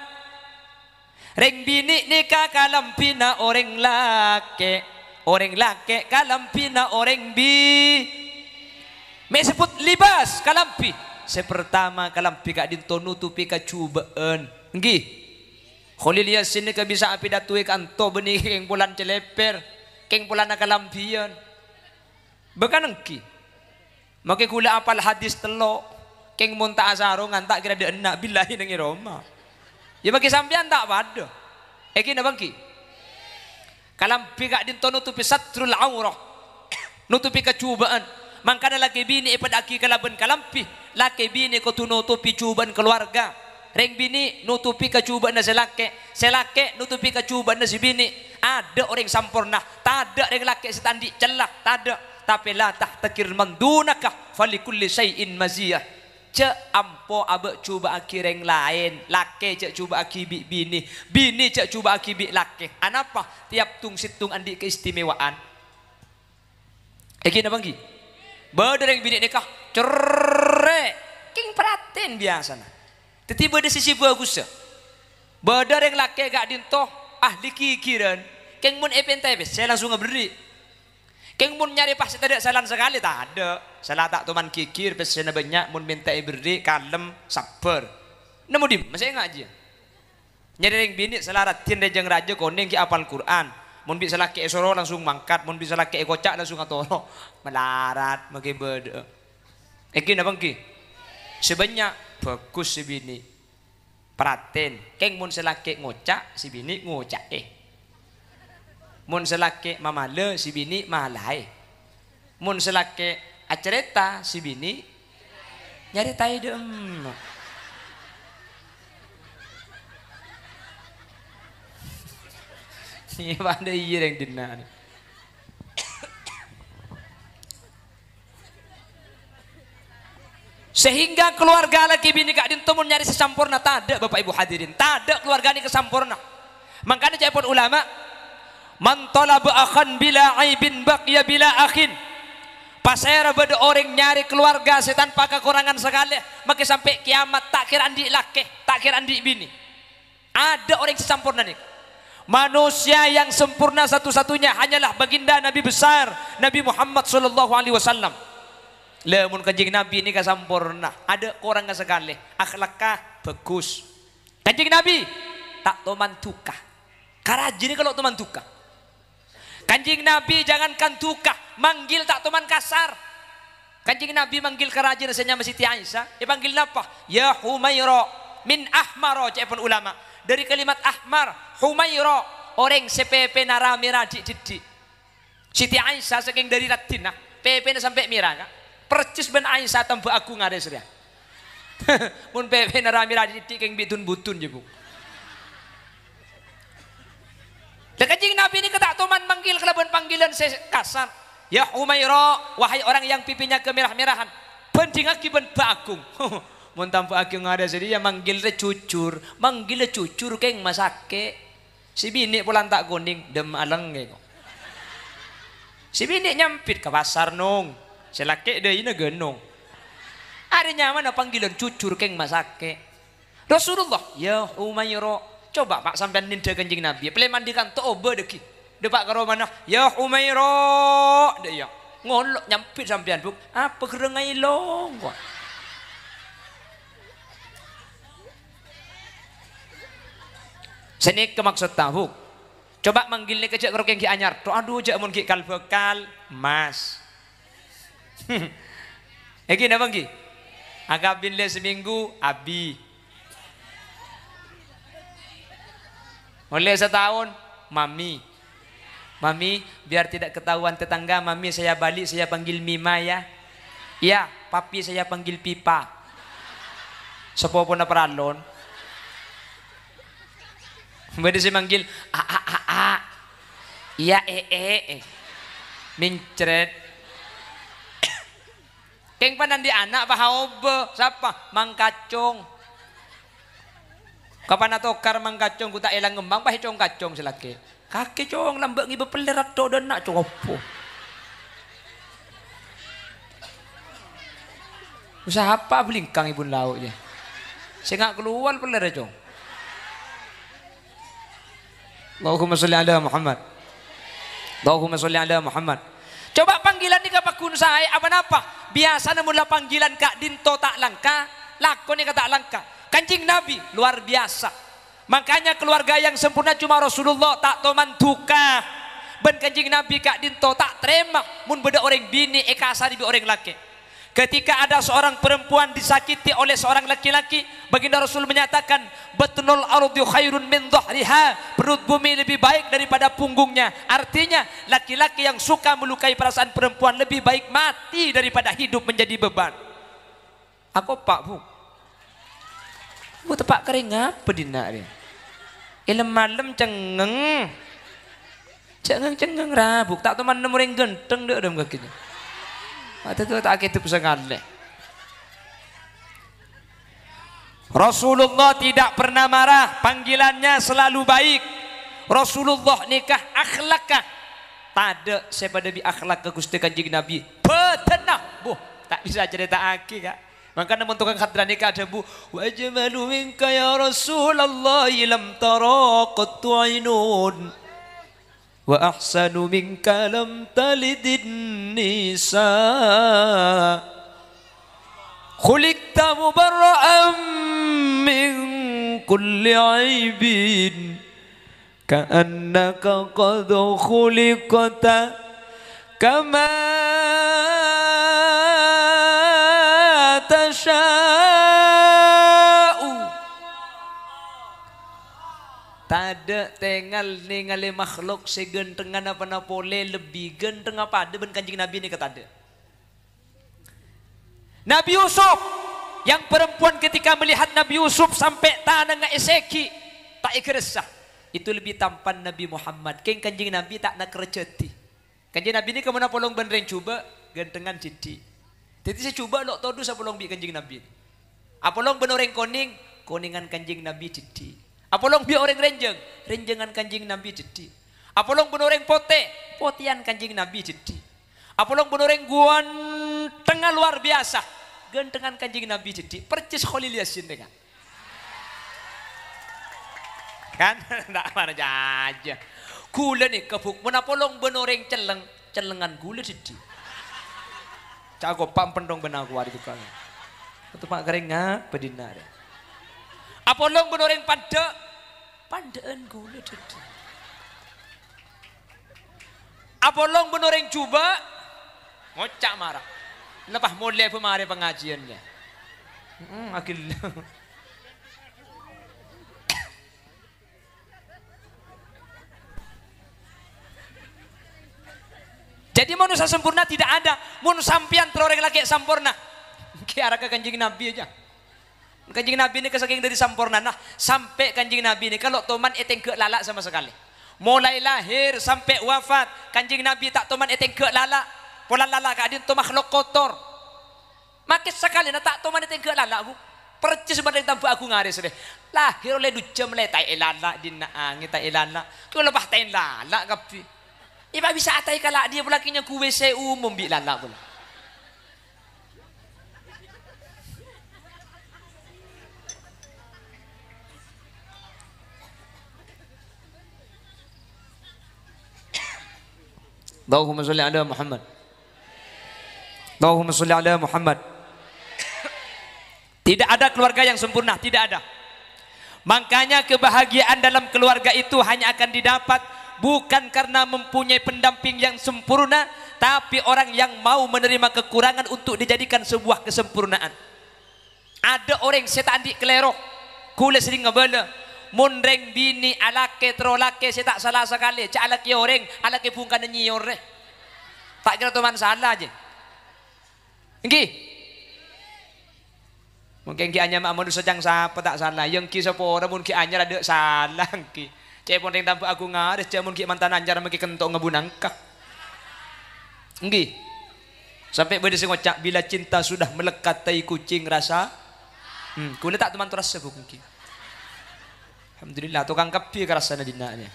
Ring bini nikah kalampi pina orang laki. Orang laki kalampi pina orang bi. May sebut libas kalampi. Sepertama pertama kalampi kak dinto nutupi kak cubaan. Ngi. Kholil Yasin ni bisa api datui kanto beni keng bulan celeper. Keng bulan kalampian. Bukan nengki. Maka kula apal hadis telok. Keng muntah azarongan tak kira dia enak bilahi nengi Roma. Ya bagi sampean tak pada. Eki nak bangki. Kalau pihak dinto nutupi satrul aurah. Nutupi kecubaan. Mangkana laki bini pada aki kalaban kalampi. Laki bini kau nutupi cubaan keluarga. Reng bini nutupi kecubaan nasi laki. Selake nutupi kecubaan nasi bini. Ada orang sempurna, Tak ada orang laki setandi celah. Tak ada. Tapi la tahtakir mandunakah. Falikulli syai'in maziyah cek ampo abek cuba akireng lain laki cek cuba akibik bini bini cek cuba akibik laki anapa tiap tung situng andi keistimewaan Eki nabanggi yang bini nikah cerre king praten biasa tiba di sisi bagus badar yang laki gak dintoh ahli kikiran keng mun epen tebes saya langsung ngeberi Keng mun nyari pasti tidak salah sekali tak ada. Salah tak tuman kikir pesen banyak mun minta ibri kalem sabar. Nemu di masih ngaji. Nyari yang bini salah ratin rejeng raja koneng ki apal Quran. Mun bisa laki esoro langsung mangkat, mun bisa laki kocak langsung atoro melarat makin beda. Eki napa ki? Sebanyak bagus si bini. Praten, keng mun selaki ngocak si bini ngocak eh mun selake mamale si bini malai mun selake acereta si bini nyari tai dem ini iya, pada iya yang dina Sehingga keluarga lagi bini kak din temun nyari sesampurna. Tak ada Bapak Ibu hadirin. Tak ada keluarga ini kesampurna. Makanya jawaban ulama Man talaba akhan bila aibin baqiya bila akhin. Pasera bade orang nyari keluarga setan pakai kurangan sekali, maka sampai kiamat tak kira andi laki, tak kira andi bini. Ada orang sesempurna nih. Manusia yang sempurna satu-satunya hanyalah baginda Nabi besar Nabi Muhammad sallallahu alaihi wasallam. Nabi ini sempurna, ada orang sekali, akhlakah bagus. Kanjeng Nabi tak toman tuka. Karaji ini kalau toman tuka. Kanjing Nabi jangan kantukah, manggil tak teman kasar. Kanjing Nabi manggil kerajaan rasanya Siti Aisyah, dia panggil apa? Ya Humaira min Ahmaro, pun ulama. Dari kalimat Ahmar, Humaira, orang CPP narami radik jadi. Siti Aisyah saking dari Ratinah, PP sampai Mira, nah. percis ben Aisyah tambah aku ngade seria. Mun PP narami radik keng bitun butun je Lekajing Nabi ini ketak tuman panggil kelabuan panggilan saya kasar. Ya Umairo, wahai orang yang pipinya kemerah-merahan, penting akibat bagung. Mun tanpa agung ada jadi ya manggilnya cucur, manggilnya cucur keng masake. Si bini pulang tak kuning dem aleng ya, keng. Si bini nyampit ke pasar nung, si laki deh ini genung. Ada nyaman panggilan cucur keng masake. Rasulullah, ya Umairo, Coba Pak sampai ninda kanjeng Nabi. Ya, pilih mandikan to oba oh, deki. Depak karo mana? Ya Umairo. Ya. Ngolok nyampit sampean buk. Apa kerengai long kok. Sini kemaksud tahu. Coba manggil nih kejak karo kengki anyar. Doa aduh jak mun kal bekal mas. Eki napa ki? Agak bin seminggu abi. Oleh setahun, mami. Mami, biar tidak ketahuan tetangga, mami saya balik, saya panggil Mima ya. Iya, papi saya panggil Pipa. sepo na peralon, Pwede siya manggil, a a a a. Iya, e e e. Mincret. Keng panan di anak pahaob. Siapa? Mangkacung. Kapan atau kar mangkacong ku tak elang ngembang pah cong kacong selaki. Kaki cong lambek ngi bepelir atok dan nak cong Usaha apa belingkang ibu lauk je. Sengak keluar pelir cong. Allahumma salli ala Muhammad. Allahumma salli ala Muhammad. Coba panggilan ni kapakun saya apa napa? Biasa namun panggilan Kak Dinto tak langka, lakon ni kata langka. Kancing Nabi luar biasa. Makanya keluarga yang sempurna cuma Rasulullah tak toman duka. Ben kancing Nabi kak dinto tak terima. Mun beda orang bini asari bi orang laki. Ketika ada seorang perempuan disakiti oleh seorang laki-laki, baginda Rasul menyatakan, "Batnul ardi khairun min dhahriha." Perut bumi lebih baik daripada punggungnya. Artinya, laki-laki yang suka melukai perasaan perempuan lebih baik mati daripada hidup menjadi beban. Aku Pak Bu, Bu tepak kering apa dina dia? Ilem malam cengeng. Cengeng cengeng rabuk tak teman nemu ring genteng dek dong kakinya. Ah, Mata tu tak kita bisa ngalih. Rasulullah tidak pernah marah, panggilannya selalu baik. Rasulullah nikah akhlakah. Tade saya pada bi akhlak ke Gusti Kanjeng Nabi. betenah Bu, tak bisa cerita aki kak. Maka menentukan khadran nikah ada bu. Wa ajmalu minka ya Rasulullah lam tara qattu ainun. Wa ahsanu minka lam talidin nisa. Khulikta mubarra'an min kulli aibin. كأنك قد خلقت كما sya'u Tada tengal ningali makhluk segentengan apa na pole lebih genteng apa ada ben kanjeng Nabi ni ketada. Nabi Yusuf yang perempuan ketika melihat Nabi Yusuf sampai tanah nggak eseki tak ikresah itu lebih tampan Nabi Muhammad. Keng kanjeng Nabi tak nak kerjati. Kanjeng Nabi ni kemana polong benereng cuba gentengan jadi. Jadi saya coba nak tahu apa long bi kanjeng Nabi. Apa long benoreng koning, koningan kanjeng Nabi jadi. Apa long bi orang renjeng, renjengan kanjeng Nabi jadi. Apa long benoreng pote, potian kanjeng Nabi jadi. Apa long benoreng guan tengah luar biasa, gentengan kanjeng Nabi jadi. Percis Khalil Yasin dengan. Kan? tak marah aja. Kula nih kebuk, menapa long benoreng celeng, celengan gula jadi. Cago pampendong benang kuari tukang. Itu mak kering bedinare. Apa nong benurin pada? Pandaan gula dedu. Apa nong benurin coba? Ngocak marah. Lepas mulai pemari pengajiannya. Hmm, akhirnya. Jadi manusia sempurna tidak ada. Mun sampian teroreng yang sempurna. Kiara ke kanjing Nabi aja. Kanjing Nabi ini kesaking dari sempurna. Nah, sampai kanjing Nabi ini kalau toman eteng ke lalak sama sekali. Mulai lahir sampai wafat, kanjing Nabi tak toman eteng ke lalak. Pola lalak kadin toman makhluk kotor. Makin sekali nah tak toman eteng ke lalak bu. Percis sebenarnya tanpa aku ngaris deh. Lahir oleh dujam le tak elala dina angin tak elala. Kau lepas tak elala kapi. Iba bisa atai kalak dia pula kinya ku WC umum bi lalak pula. Allahumma salli ala Muhammad. Allahumma salli ala Muhammad. Tidak ada keluarga yang sempurna, tidak ada. Makanya kebahagiaan dalam keluarga itu hanya akan didapat bukan karena mempunyai pendamping yang sempurna tapi orang yang mau menerima kekurangan untuk dijadikan sebuah kesempurnaan ada orang setan di kelero kula sering ngebele mundreng bini alake terolake saya tak salah sekali cak alake orang alake pungkan nyior tak kira teman salah aja Enggih. Mungkin ki anyam manusia yang siapa tak salah. Yang ki sapa ora mun ki anyar ada salah enggih. Cek pun tampu aku ngaris, cek mun ki mantan anjar meki kentok ngebunangkak. Nggih. Sampai beda sing ngocak bila cinta sudah melekat tai kucing rasa. Hmm, kule tak teman terasa bu mungkin. Alhamdulillah tukang rasa kerasana dinaknya.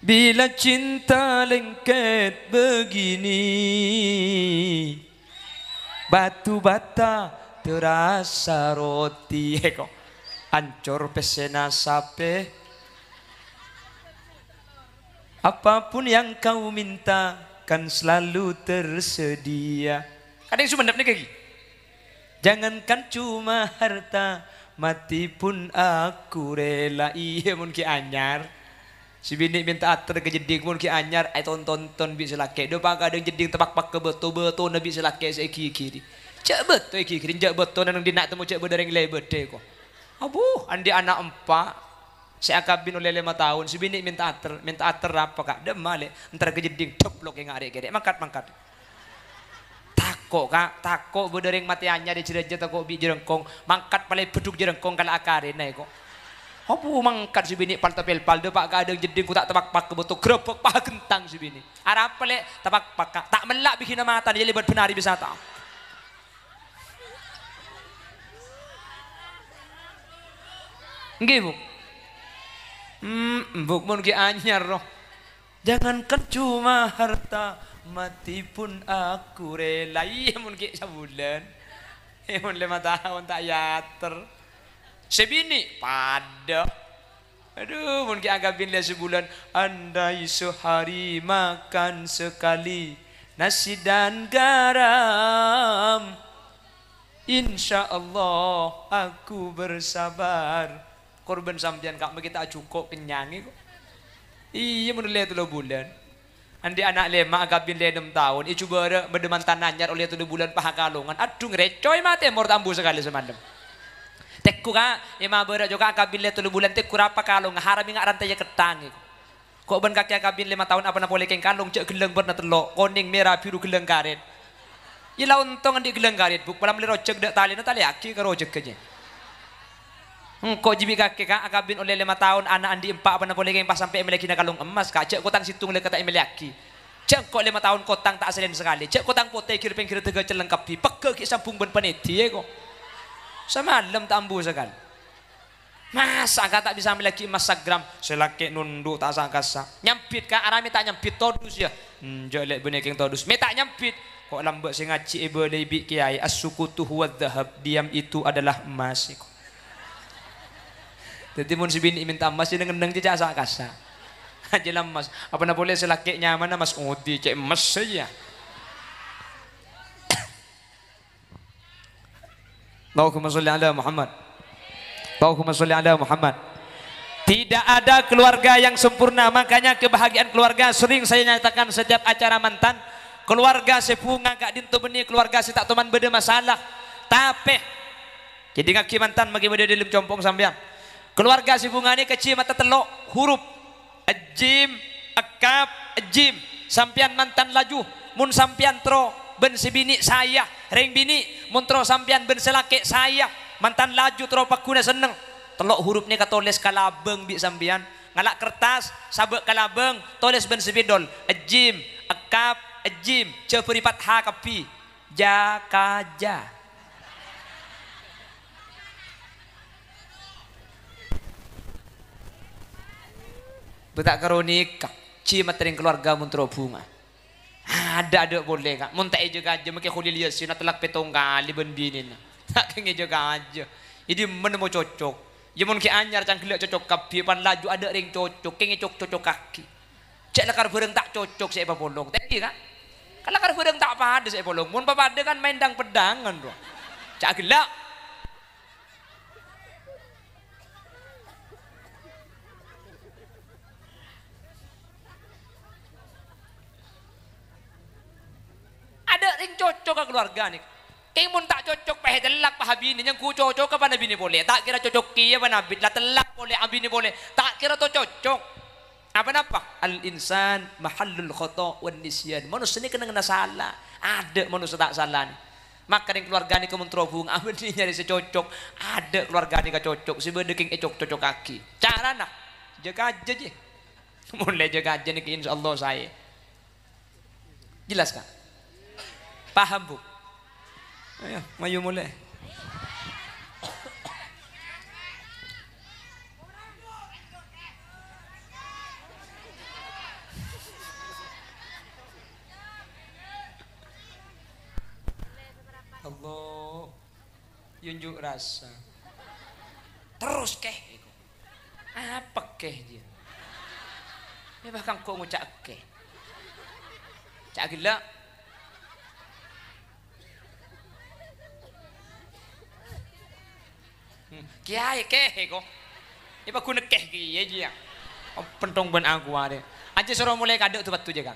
Bila cinta lengket begini Batu bata terasa roti Hei kok Ancur pesena sape Apapun yang kau minta Kan selalu tersedia Ada yang suka nih kayak Jangankan cuma harta Mati pun aku rela Iya mungkin anyar Si bini minta atur ke jeding pun ki anyar ai tonton-tonton bi selake. Dia pangka ada jeding tepak-pak ke betul beto nabi selake saya kiri Cak betul kiri-kiri, cak betul nang dinak temu cak berdarang lai betul ko. Abu, andi anak empat. saya akab bin oleh lima tahun, si bini minta ater, minta ater apa kak? Demale, ntar kejeding, ceplok yang ngarik kede, mangkat mangkat. Tako kak, tako bodering mati anya di cerita tako bi jerengkong, mangkat paling beduk jerengkong kala akarin naik kok. Abu, mangkat si bini pal tapel pal kak ada jeding ku tak tebak pak kebetul kerepek pak kentang si bini. Arap palai tebak pak kak, tak melak bikin mata dia lebat penari bisa tak. Nggih, Bu. Hmm, mbok mun ki anyar roh. Jangankan cuma harta, mati pun aku rela. Iya mun ki sebulan. Iya mun lima tahun tak yater. Sebini pada. Aduh, mun ki anggap sebulan. Andai sehari makan sekali nasi dan garam. Insya Allah aku bersabar korban sampean kak kita cukup kenyangi kok. Iya mun le bulan. Andi anak lema agak bin le enam tahun, i cuba ada berdeman tananyar oleh tulo bulan paha kalungan. Aduh ngerecoy mate emor tambu sekali semalam. Tekku ka ima ya, bera juga agak bin le tulo bulan tekku rapa kalungan harami ingat rantai ya ketangi. Kok ben kaki agak bin lima tahun apa namanya boleh keng kalung cek geleng pernah telok, koning merah biru geleng karet. Ila ya, untung andi geleng karet, buk palam le rojek dak tali na tali aki ke rojek Engkau jibi kakek kak akabin oleh lima tahun anak andi empat apa boleh kau sampai memiliki nakalung emas kak cek kotang situng lek kata memiliki. Cek kau lima tahun kotang tak selain sekali. Cek kotang pote kiri pengkir tega celengkapi. Peke kik sampung ben peniti ya kok. Sama alam tambu sekali. Masa kak tak bisa memiliki emas sagram. Selaki nunduk tak sangka sah. Nyampit kak arami tak nyampit todus ya. Hmm, jelek beneking todus. Metak nyampit. Kok lambat sengaji ibu lebi kiai as-sukutu huwa dahab, Diam itu adalah emas. Ya kok. Jadi mun sibin minta mas jadi ngendeng cicak sak kasa. Aja mas. Apa na boleh selaki nyaman mas ngudi cek mas saja. Iya. Allahumma sholli ala Muhammad. Allahumma sholli ala Muhammad. Tidak ada keluarga yang sempurna, makanya kebahagiaan keluarga sering saya nyatakan setiap acara mantan, keluarga sepunga kak dintu benih keluarga si tak teman beda masalah. Tapi jadi ngaki mantan bagi beda dalam compong sampean. Keluarga si bunga ini kecil mata telok huruf. Ajim, akap, ajim. Sampian mantan laju. Mun sampian tro ben si bini saya. Reng bini mun tro sampian ben selake saya. Mantan laju tro pakuna seneng. Telok huruf ni katoles kalabeng bi sampian. Ngalak kertas sabuk kalabeng toles ben sebidol. Ajim, akap, ajim. Ceperipat hakapi Jakaja. Ja. Betak karuni kak. Cima tering keluarga muntro bunga. Ada ada boleh kak. Muntai juga aja mungkin kuliah lihat sih telak petong kali bendinin. Tak kengi juga aja. Ini menemu cocok. Ya mungkin anyar cangkelak cocok kapi pan laju ada ring cocok. Kengi cocok cocok kaki. Cek lekar bareng tak cocok saya bolong. Tadi kak. Kalau lekar bareng tak pada saya bolong. Mun pada kan main dang pedangan doh. Cak gelak. Ada yang cocok ke keluarga nih. Timun tak cocok pah telak pah bini yang ku cocok ke pada bini boleh. Tak kira cocok kia apa nabi, lah telak boleh abini boleh. Tak kira to cocok. Apa napa? Al insan mahallul khoto wan nisyan. Manusia ini kena kena salah. Ada manusia tak salah nih. Maka yang keluarga ini kementrobung, apa ini nyari secocok. Ada keluarga ini cocok. Si bedeking ecok cocok kaki. Cara nak? Jaga aja je. Mulai jaga aja nih insya Allah saya. Jelas kak? Paham, Bu? Ayo, maju mulai. Allah yunjuk rasa terus keh apa keh dia ini ya bahkan kau ngucap keh cak gila Kiai keh ko. Iba baku nekeh ki ya dia. Ya. Oh, pentong ben aku are. Ah, Aje suruh mulai kaduk tu patu je kan.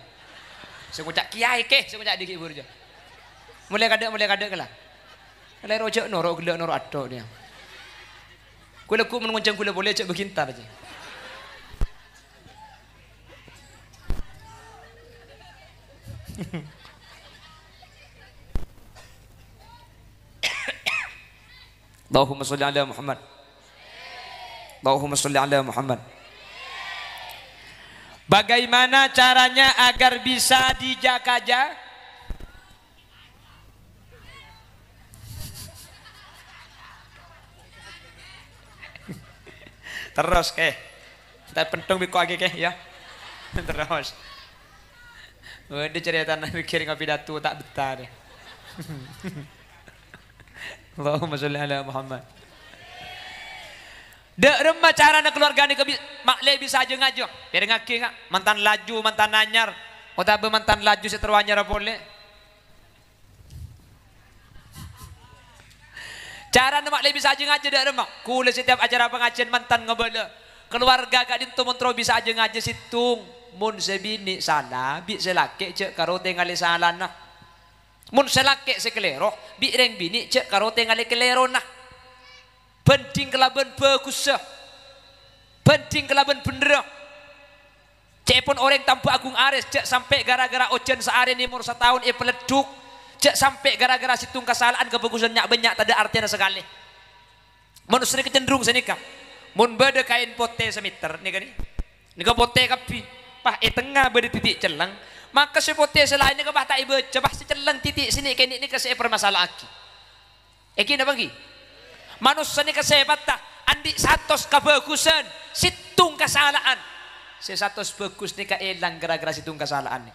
Sing ucak kiai keh sing ucak dikibur je. Mulai kaduk mulai kaduk kala. Kala rojok noro gelok noro atok dia. Kula ku menunjang kula boleh cak begintar je. Hehehe Allahumma salli ala Muhammad Allahumma salli ala Muhammad Bagaimana caranya agar bisa dijakaja? Terus ke. Kita pentung biko lagi ke ya. Terus. Udah cerita nang pikir ngopi datu tak betah deh. Allahumma sholli ala Muhammad. Dek remah cara nak keluarga ni kebi mak le bisa aja ngajuk. Piring ngaki ngak. mantan laju mantan nanyar. Kota be mantan laju si terwanyar boleh. Cara nak le bisa aja ngaji dek remah. Kule setiap acara pengajian mantan ngebele. Keluarga gak dintu mentro bisa aja ngaji situng. Mun sebini sana bi selakek cek karo tinggal salah nah. Mun selake sekelero, bireng bini cek karote tingali kelero nah. Penting kelaban bagus Penting kelaban bener. Cek pun orang tanpa agung ares cek sampai gara-gara ojen searen ini mursa tahun ia eh, peleduk. Cek sampai gara-gara situng kesalahan kebagusan nyak banyak tak artinya sekali. Manusia kecenderung senikah. Mun beda kain pote semiter nih kan? Nika pote kapi. Pah eh tengah bade titik celang maka sepote selain ni kebah tak ibu coba seceleng titik sini kini ni kesai permasalahan aki Eki nak bagi manusia ni kasih patah andi satu kebagusan situng kesalahan si satu bagus ni keelang gara-gara situng kesalahan ni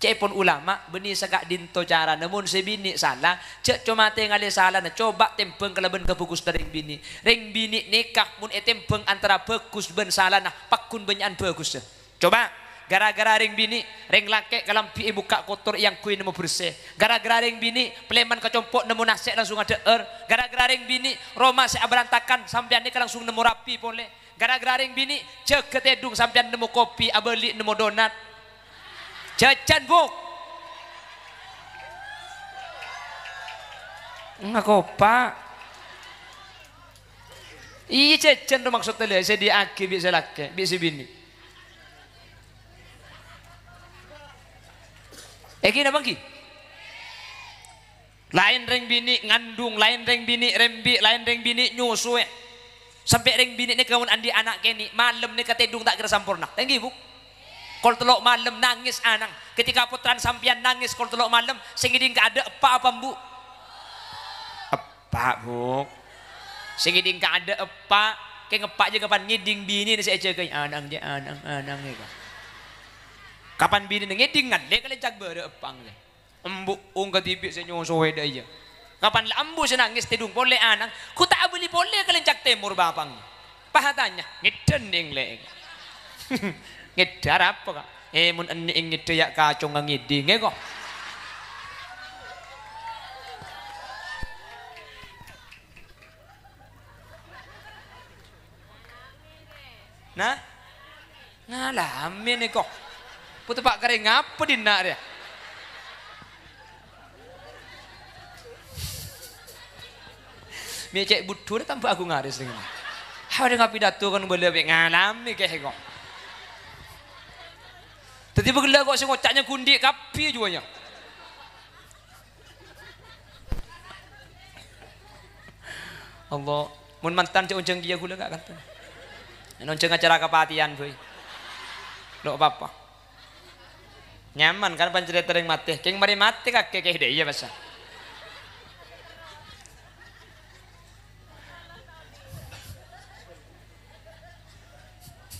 cek ulama beni sekak dinto cara namun si bini salah cek cuma tingali salah coba tempeng kelebihan ke bagus dari bini ring bini nikah mun eh, tempeng antara bagus ben salah nah pakun banyakan bagus coba Gara-gara ring bini, ring laki kalam pi buka kotor yang kui nemu bersih. Gara-gara ring bini, peleman kecompok nemu nasek langsung ada er. Gara-gara ring bini, Roma saya berantakan sampai ini langsung nemu rapi boleh. Gara-gara ring bini, cek ketedung sampai nemu kopi, abeli nemu donat. Jajan buk. Ngakopa. Iya jajan maksudnya saya diakib bisa laki, bisa bini. Eki na bangki? Lain reng bini ngandung, lain reng bini rembi, lain reng bini nyusu, Sampai reng bini ni kawan andi anak kini malam ni ketedung tak kira sempurna. Tenggi bu. Kalau telok malam nangis anak. Ketika putran sampian nangis kalau telok malam, singiding ada apa apa bu? Apa bu? Singiding ada apa? Kayak ngepak je kapan ngiding bini ni saya cekai anak je anak anak ni Kapan bini ngeding ngadle kan? kali cak berepang le. Embu ungka tibi senyum sowe daya. Kapan lambu ambu senangis tidung pole anang. Ku tak beli pole kali cak temur bapang. Pahatanya ngedending le. Ngedar apa kak? Eh mun eni ingit ya kacung ngeding eh kok. Nah, ngalamin eh kok. Ku tepak kering ngapa dina dia? Mie cek butuh tambah aku ngaris dengan. Hau dengan pidato kan boleh lebih ngalami kayak kok. Tiba-tiba gila kok si ngocaknya kundik kapi juanya. Allah, mun mantan cek unceng dia gula gak kata. Nonceng acara kepatian boy. lo apa-apa nyaman kan pencerita yang mati king mari mati kakek kakek deh iya masa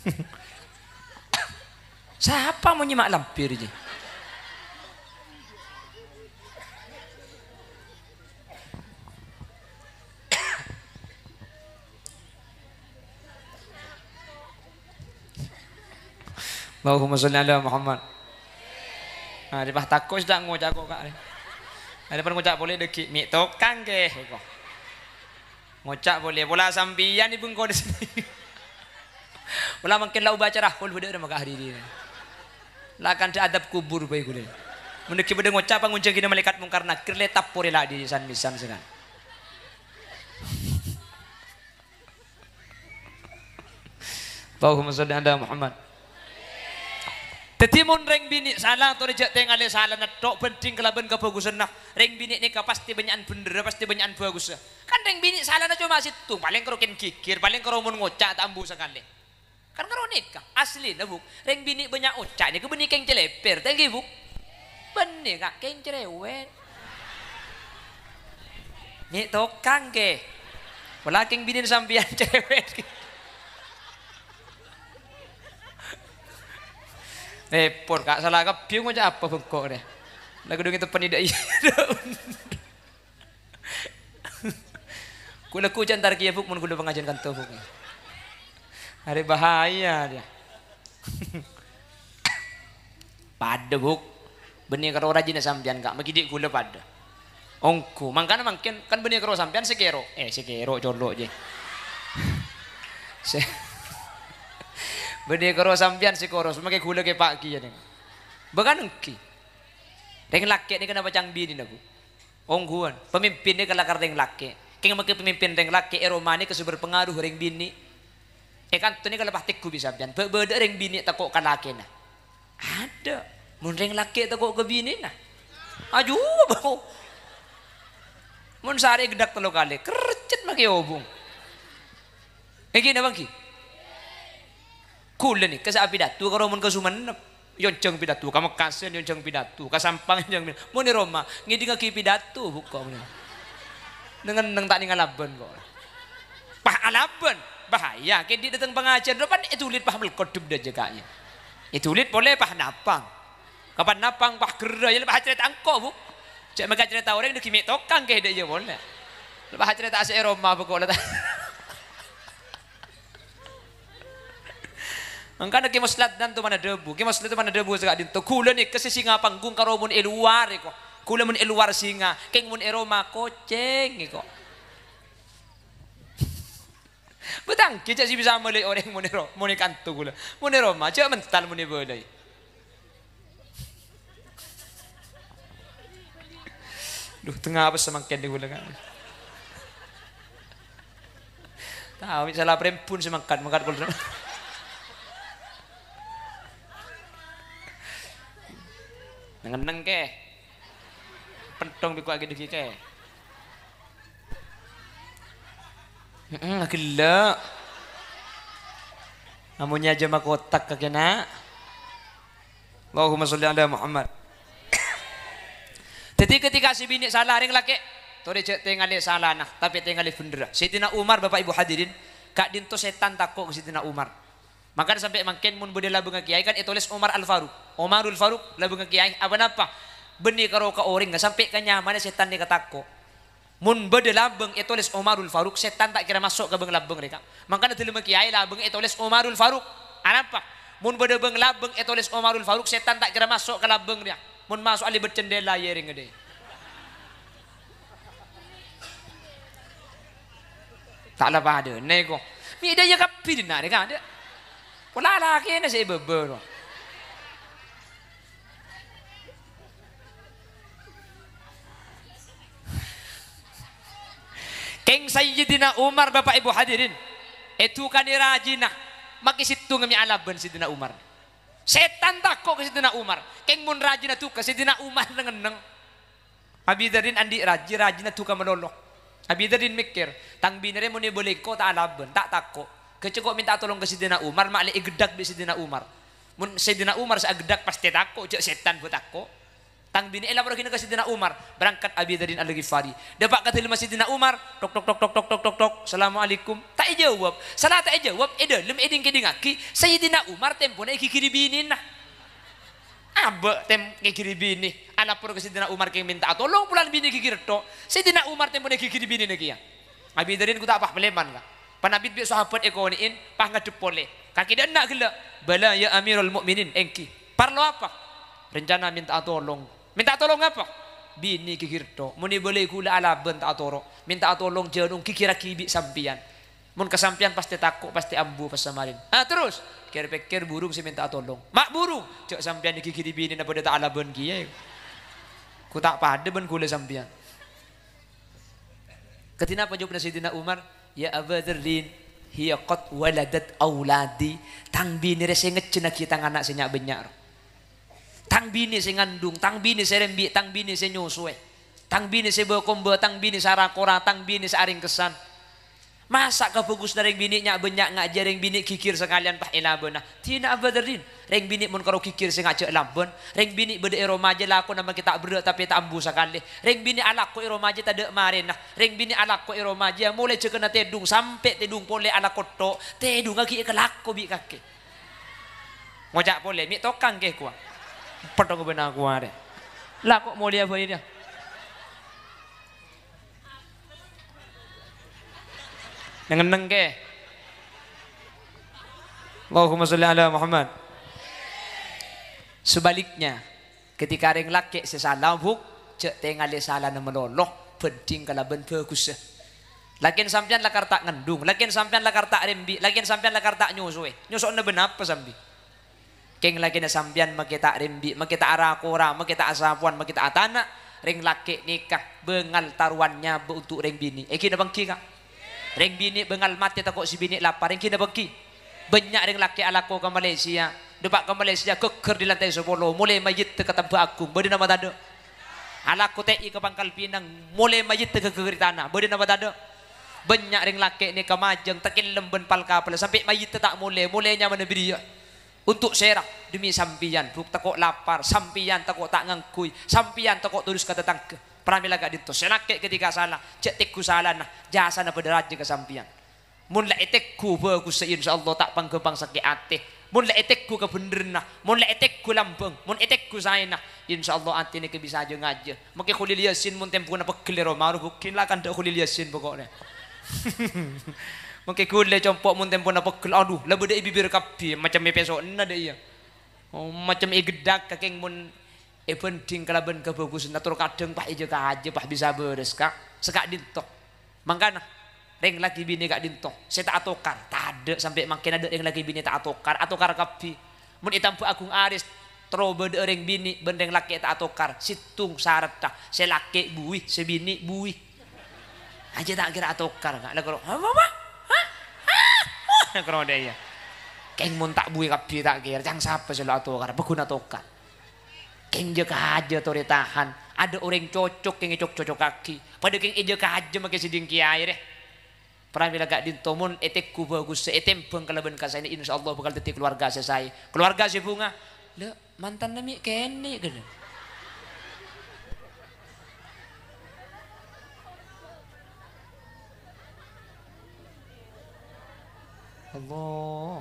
siapa mau nyimak lampir ini Allahumma salli ala Muhammad Ha ah, lepas takut sudah ngocak kok kak ni. Ah, ha depan ngocak boleh dekik mik tokang ke. Ngocak boleh bola sambian ni pun kau di sini. Bola mungkin lau baca dah hol budak dah maka hari Lah kan ada adab kubur baik gule. Mendeki budak ngocak pangunjang kini malaikat mungkar nakir le tapore lah di san misan sekarang. Bahu salli anda Muhammad jadi mun reng bini salah atau rejak tengal salah na penting kelaban kebagusan nah reng bini ni pasti banyakan bendera pasti banyakan bagus kan reng bini salah na cuma situ paling kerokin kikir paling kerumun ngocak tambu sekali kan karo nikah asli na buk reng bini banyak ocak ni kebeni keng celeper thank buk benih kak keng cerewet ni tokang ke wala keng bini sambian cerewet Eh, por kak salah kak piung aja apa bengkok deh. Lagu dong itu penidak iya. Kula ku jantar kia buk mun kula pengajian kan tuh Hari bahaya dia. pada buk. Benih karo rajin sampean kak, megidik kula pada. Ongku, mangkana mangkin kan benih karo sampean sekero. Eh sekero colok je. Se Bede karo sampian si koros, makai gula ke pak kia neng. Bukan engki. Dengan laki ini kenapa canggih ini aku? Ongguan, pemimpin ini kelakar kardeng laki. Keng makin pemimpin deng laki, eromani kesuber pengaruh ring bini. Ya kan tuh ini kalau patiku bisa sampean. Beda ring bini takut kan laki nah. Ada. Mun ring laki takut ke bini nah. Aju bau. Mun sehari gedak telu kali, kercet makai obung. Iki nabang ki kula nih, kesak pidato datu, mun kesumenep yon jeng pidato ka Mekasen yon jeng pidato ka Sampang yon jeng pidato mun ni Roma ngidi ki pidato buka mun dengan neng tak ningal laban kok pah alaban ah, bahaya kedi datang pengajian depan itu lihat pah melkodub dan jaganya itu lihat boleh pah napang kapan napang pah kerja ya pah cerita angko bu cek mereka cerita orang dek kimik tokang ke dia boleh lepas cerita asal Roma pokok lah Angkana kay dan to mana debu, maslat to mana sa kadin to. Kulan ni kasi singa panggung karomun eluar ko. Kulan mun eluar eh eh singa. keng mun eroma eh koceng ko. Betang kita si bisa mulai orang monero, moni kantu gula, monero macam mental moni boleh. Duh tengah apa semangkin di gula kan? Tahu misalnya prempun semangkat, mangkat gula. Neng neng ke. Pentong biku agi dugi ke. Heeh, gelek. namunnya aja mah kotak kakena. Allahumma sholli ala Muhammad. Jadi ketika si bini salah ring laki, tore cek tingali salah nah, tapi tingali bendera. Sayyidina Umar Bapak Ibu hadirin, kak dinto setan takut. ke Sayyidina Umar. Maka sampai makin mun budela bengakiai kan itu Umar Al Faruq. Omarul Faruk labu ng kiai apa napa beni karo ka oring sampai ka mana setan ni katakko mun bede labeng etoles Omarul Faruk setan tak kira masuk ke beng labeng reka mangka de telu kiai labeng etoles Omarul Faruk apa ha, mun bede beng labeng etoles Omarul Faruk setan tak kira masuk ke labeng dia mun masuk ali bercendela yering gede tak lah pada nego mi dia ya kapi dina reka dia kan, pola lah kena sebe beno Keng Sayyidina Umar Bapak Ibu hadirin. Itu kan rajinah. Maki situ ngemi alaban Sayyidina Umar. Setan takok ke Sayyidina Umar. Keng mun rajinah tuka ke Sayyidina Umar nengeneng. Abi darin andi raji rajinah tu ka menolong. Abi darin mikir, tang binere muni boleh ko tak alaban, tak takok. kecukup minta tolong ke Sayyidina Umar, mak le gedak di Sayyidina Umar. Mun Sayyidina Umar sa pasti takok, cek setan buat takok. Tang bini elah eh, baru kini ke Sidina Umar. Berangkat Abi Darin Al-Ghifari. Dapat kata lima Sidina Umar. Tok tok tok tok tok tok tok tok. Assalamualaikum. Tak jawab. Salah tak jawab. Eda eh, lem eding keding aki. Sayyidina Umar tempo naik kiri bini nah. Aba tem kiri bini. Ah, Anak pura ke Sidina Umar yang minta ah, tolong pulang bini kiri to. Sidina Umar tempo naik kiri bini lagi ya. Abi Darin ku tak apa peleman lah. Panabit bi sahabat ekoniin pah ngadep pole. Kaki dah nak gila. Bala ya Amirul Mukminin engki. Parlo apa? Rencana minta tolong. Minta tolong apa? Bini kikir to. Muni boleh gula ala bentak toro. Minta tolong jenung kikira kibi sampian. Mun kesampian pasti takut, pasti ambu pas samarin. Ah terus, kira pikir burung sih minta tolong. Mak burung, cok sampian dikikiri bini napa dia tak ala bent kia. Ya? Ku tak pada ben gula sampian. Ketina apa jawabnya Sayyidina Umar? Ya Aba Dzarlin, hiya waladat awladi. Tang bini rese ngecena kita anak senyak benyar tang bini saya ngandung tang bini saya rembi tang bini saya nyusue eh. tang bini saya bekombe tang bini saya sarakora tang bini saya kesan Masa fokus dari bini nyak banyak ngak jaring bini kikir sekalian pah elabena. Tina abadarin. Ah. Reng bini mun karo kikir sing ngajak lambon. Reng bini bede eromaje laku nama kita berdua tapi tak ambu sekali. Reng bini alaku eromaje tak kemarin marin. Ah. Reng bini alaku eromaje mulai cekena tedung sampai tedung pole alakoto. koto. Tedung lagi kelaku bi kaki. Ngojak pole mi tokang ke kuah. Petong ben aku are. Lah kok mulia bayinya? Yang neng ke. Allahumma sholli ala Muhammad. Sebaliknya, ketika ring laki sesalah buk, cek dia salah nolok penting kalau ben bagus. Lakin sampean lakar tak ngendung, lakin sampean lakar tak rembi, lakin sampean lakar tak nyusui. Nyusuk ne ben sampean? King lagi na sambian makita rimbi, makita arakura, makita asapuan, makita atana. Ring laki nikah bengal taruannya untuk ring bini. Eh kina bangki kak? Ring bini bengal mati takut si bini lapar. Ring kina bangki. Banyak ring laki alaku ke Malaysia. Depak ke Malaysia keker di lantai sepuluh, Mulai mayit ke tempat aku. Badi nama tanda. Alaku tei ke pangkal pinang. Mulai mayit ke kekeri tanah. Badi nama tanda. Banyak ring laki ni kemajeng. Tekin lemben pala, Sampai mayit tak mulai. Mulainya mana beri. Ya? untuk serak demi sampian buk tak kok lapar sampian kok tak ngengkui sampian kok tulis kata tangke Pernah pramila gak ditus senake ketika salah cek tikku salah nah jasa nak pada raja ke sampian mun la etek ku ba ku se insyaallah tak panggebang sake ate mun la etek ku kebener nah mun la etek ku lambung mun etek ku sae nah insyaallah ate ni kebisa aja ngaje mungkin khulil yasin mun tempu nak pekel ro maruh kin la kan khulil yasin pokoknya Mungkin gula compok mun tempo napa gel aduh la beda bibir kapi macam pesok na de iya. Oh, macam igedak kakeng mun e penting kalaban kebagusan natur kadang pak ijo kaje pak bisa beres kak sekak dintok. Mangkana ring lagi bini kak dintok. Saya tak atokar, tak ada sampai makin ada ring lagi bini tak atokar, atokar kapi. Mun itam agung aris trobe ring bini bendeng laki tak atokar situng syarat tak saya laki buih saya bini buih aja tak kira atokar nggak ada kalau apa krono dia ya. Keng mun tak bui kapi tak kira, cang siapa sih lo atau karena peguna toka. Keng je kahaja tu ditahan, ada orang cocok keng cocok cocok kaki. Pada keng je kaje makai sedih air. deh. Pernah bila gak dintomun, etek ku bagus se, etek bang kelebihan kasih ini, insya Allah bakal detik keluarga saya saya. Keluarga saya bunga, le mantan demi kene gitu. Allah.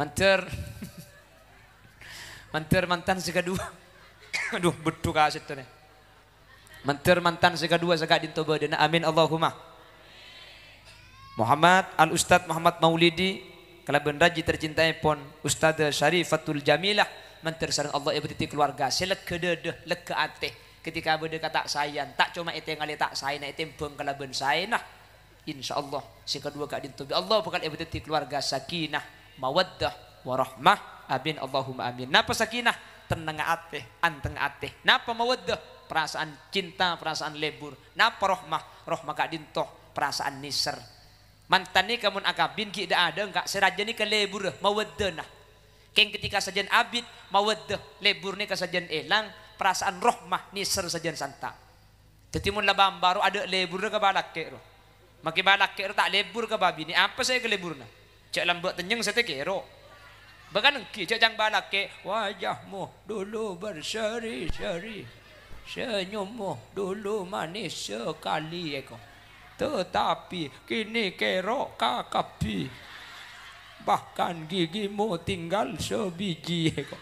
Manter. Manter mantan sekadu. Aduh, betul kah situ nih. Manter mantan sekadu sekad dinto badana. Amin Allahumma. Muhammad Al ustaz Muhammad Maulidi kalau benraji tercinta pon Ustadz Syarifatul Jamilah manter sarang Allah ibu titik keluarga selek dedeh, lek ke ateh Ketika benda kata sayan tak cuma itu yang tak sayan itu yang pengkalaban sayan Nah, insya Allah, si kedua kak dintubi Allah bukan ibu keluarga sakinah, mawaddah, warahmah, abin Allahumma amin. Napa sakinah? Tenang ateh, anteng ateh. Napa mawaddah? Perasaan cinta, perasaan lebur. Napa rohmah? Rohmah kak dintoh, perasaan niser. Mantan kamu kamun akabin ki ada enggak seraja ni kelebur mawaddah nah. Keng ketika sajian abid mawaddah lebur ni kasajian elang perasaan roh ni ser saja santa tetimun labam baru ada lebur ke balak ke ro maki balak ke tak lebur ke babi ni apa saya ke na? Cak lambat tenyeng saya ke ro bahkan ki cak jang balak ke wajahmu dulu berseri-seri senyummu dulu manis sekali eko tetapi kini kerok kakapi bahkan gigimu tinggal sebiji eko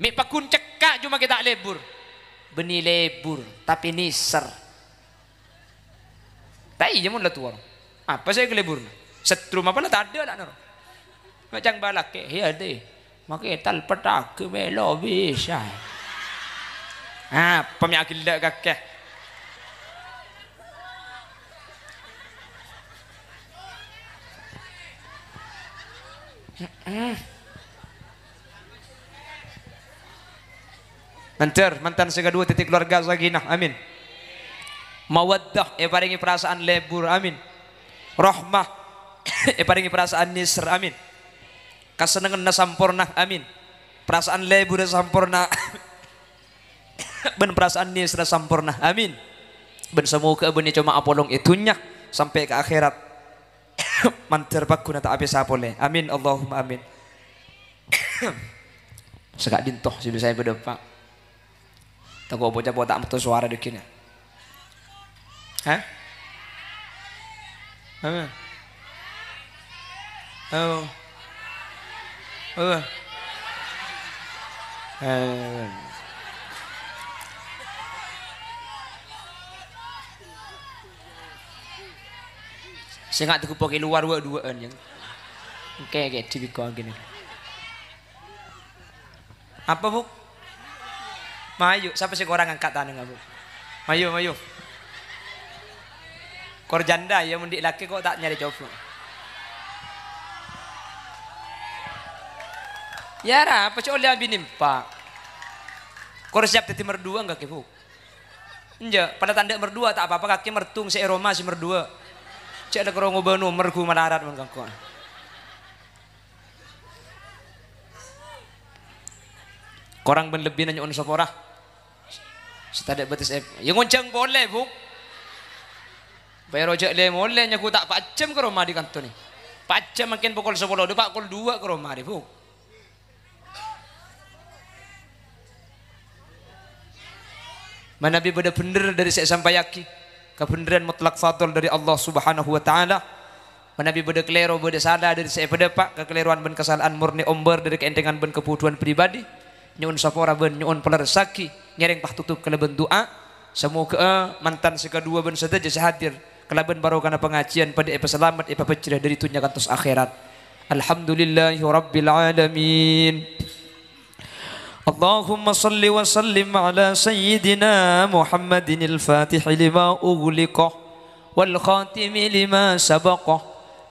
Mik pakun cekak cuma kita lebur. Beni lebur tapi niser. Tai je mun latuar. Apa ah, saya ke lebur? Setrum apa lah tak ada lah nur. Macam balak ke hi ya, ade. Maka tal petak me lo bisa. Ah. Ha, ah, pemyakil dak kakek. Mm-hmm. Enter mantan dua titik keluarga sakinah. Amin. Mawaddah e paringi perasaan lebur. Amin. Rahmah e paringi perasaan nisr. Amin. Kasenengan sampurna. Amin. Perasaan lebur sampurna. ben perasaan nisr sampurna. Amin. Ben semoga ben cuma apolong itunya sampai ke akhirat. Mantir bakuna tak habis sapole. Amin Allahumma amin. Sekak dintoh sih saya berdepak. Tengok bocah-bocah tak metu suara dikini. Hah? Apa? Oh. Apa? Eh. nggak gak pakai luar dua dua yang, Oke, oke, diwikon gini. Apa, Bu? Mayu, siapa sih orang angkat tangan ngabu? Mayu, mayu. Kor janda ya mendik laki kok tak nyari cowok? Ya ra, apa cok lihat bini pak? Kor siap titi merdua enggak kebu? Enja, pada tanda merdua tak apa-apa kaki mertung si aroma si merdua. Cek ada kerong obanu mergu malarat mengkangkuan. Korang ben lebih nanya on soporah. Saya tak ada yang Ya boleh bu. Bayar ojek le boleh nyaku tak pacem ke rumah di kantor ni. Pacem makin pukul 10 dia pukul 2 ke rumah di bu. Mana Nabi benar-benar dari saya sampai yakin kebenaran mutlak fadl dari Allah Subhanahu wa taala. Nabi beda kelero beda salah dari saya beda pak kekeliruan ben kesalahan murni omber dari keentengan ben kebutuhan pribadi nyun sapora ben nyun pelersaki nyereng pah tutup keleben doa semoga eh, mantan sekadua ben saja hadir kelaben baru karena pengajian pada epa selamat epa pecirah dari tunya kantos akhirat alhamdulillahi rabbil alamin اللهم صل وسلم على سيدنا محمد الفاتح لما أغلق والخاتم لما سبق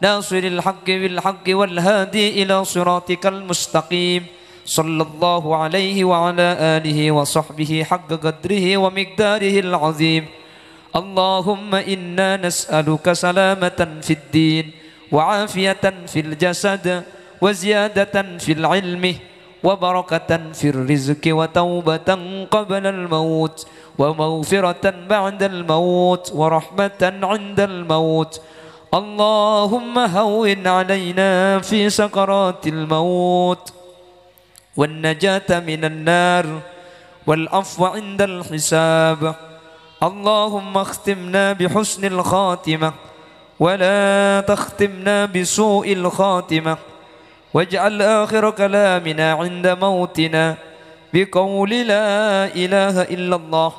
ناصر الحق بالحق والهادي إلى صراطك المستقيم صلى الله عليه وعلى آله وصحبه حق قدره ومقداره العظيم اللهم إنا نسألك سلامة في الدين وعافية في الجسد وزيادة في العلم وبركة في الرزق وتوبة قبل الموت ومغفرة بعد الموت ورحمة عند الموت اللهم هون علينا في سكرات الموت والنجاة من النار والعفو عند الحساب اللهم اختمنا بحسن الخاتمة ولا تختمنا بسوء الخاتمة واجعل آخر كلامنا عند موتنا بقول لا إله إلا الله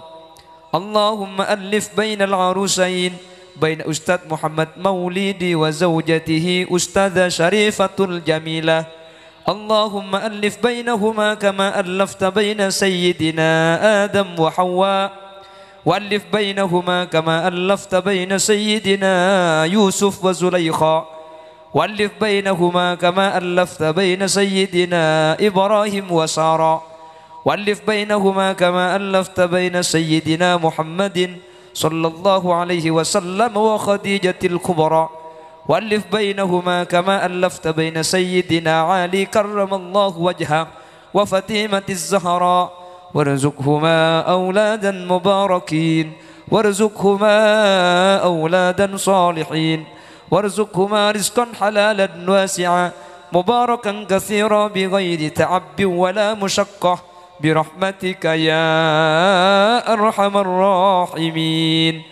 اللهم ألف بين العروسين بين أستاذ محمد مولدي وزوجته أستاذة شريفة الجميلة اللهم ألف بينهما كما ألفت بين سيدنا آدم وحواء وألف بينهما كما ألفت بين سيدنا يوسف وزليخا وألف بينهما كما ألفت بين سيدنا إبراهيم وسارة وألف بينهما كما ألفت بين سيدنا محمد صلى الله عليه وسلم وخديجة الكبرى والف بينهما كما ألفت بين سيدنا علي كرم الله وجهه وفتيمه الزهراء وارزقهما أولادا مباركين وارزقهما أولادا صالحين وارزقهما رزقا حلالا واسعا مباركا كثيرا بغير تعب ولا مشقة برحمتك يا أرحم الراحمين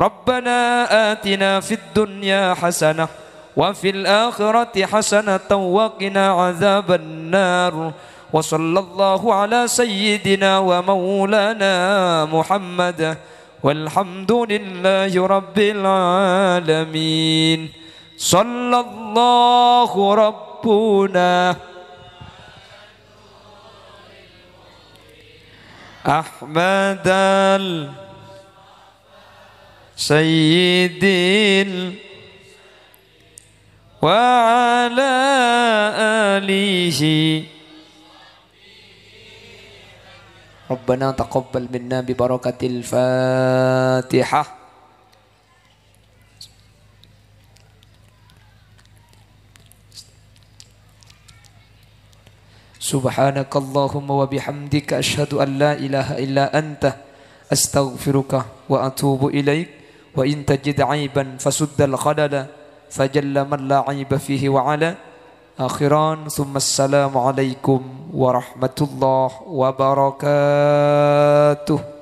ربنا آتنا في الدنيا حسنة وفي الآخرة حسنة وقنا عذاب النار وصلى الله على سيدنا ومولانا محمد والحمد لله رب العالمين صلى الله ربنا أحمد الله سيدي وعلى آله ربنا تقبل منا ببركة الفاتحة سبحانك اللهم وبحمدك أشهد أن لا إله إلا أنت أستغفرك وأتوب إليك وإن تجد عيبا فسد الخلل فجل من لا عيب فيه وعلى آخران ثم السلام عليكم ورحمة الله وبركاته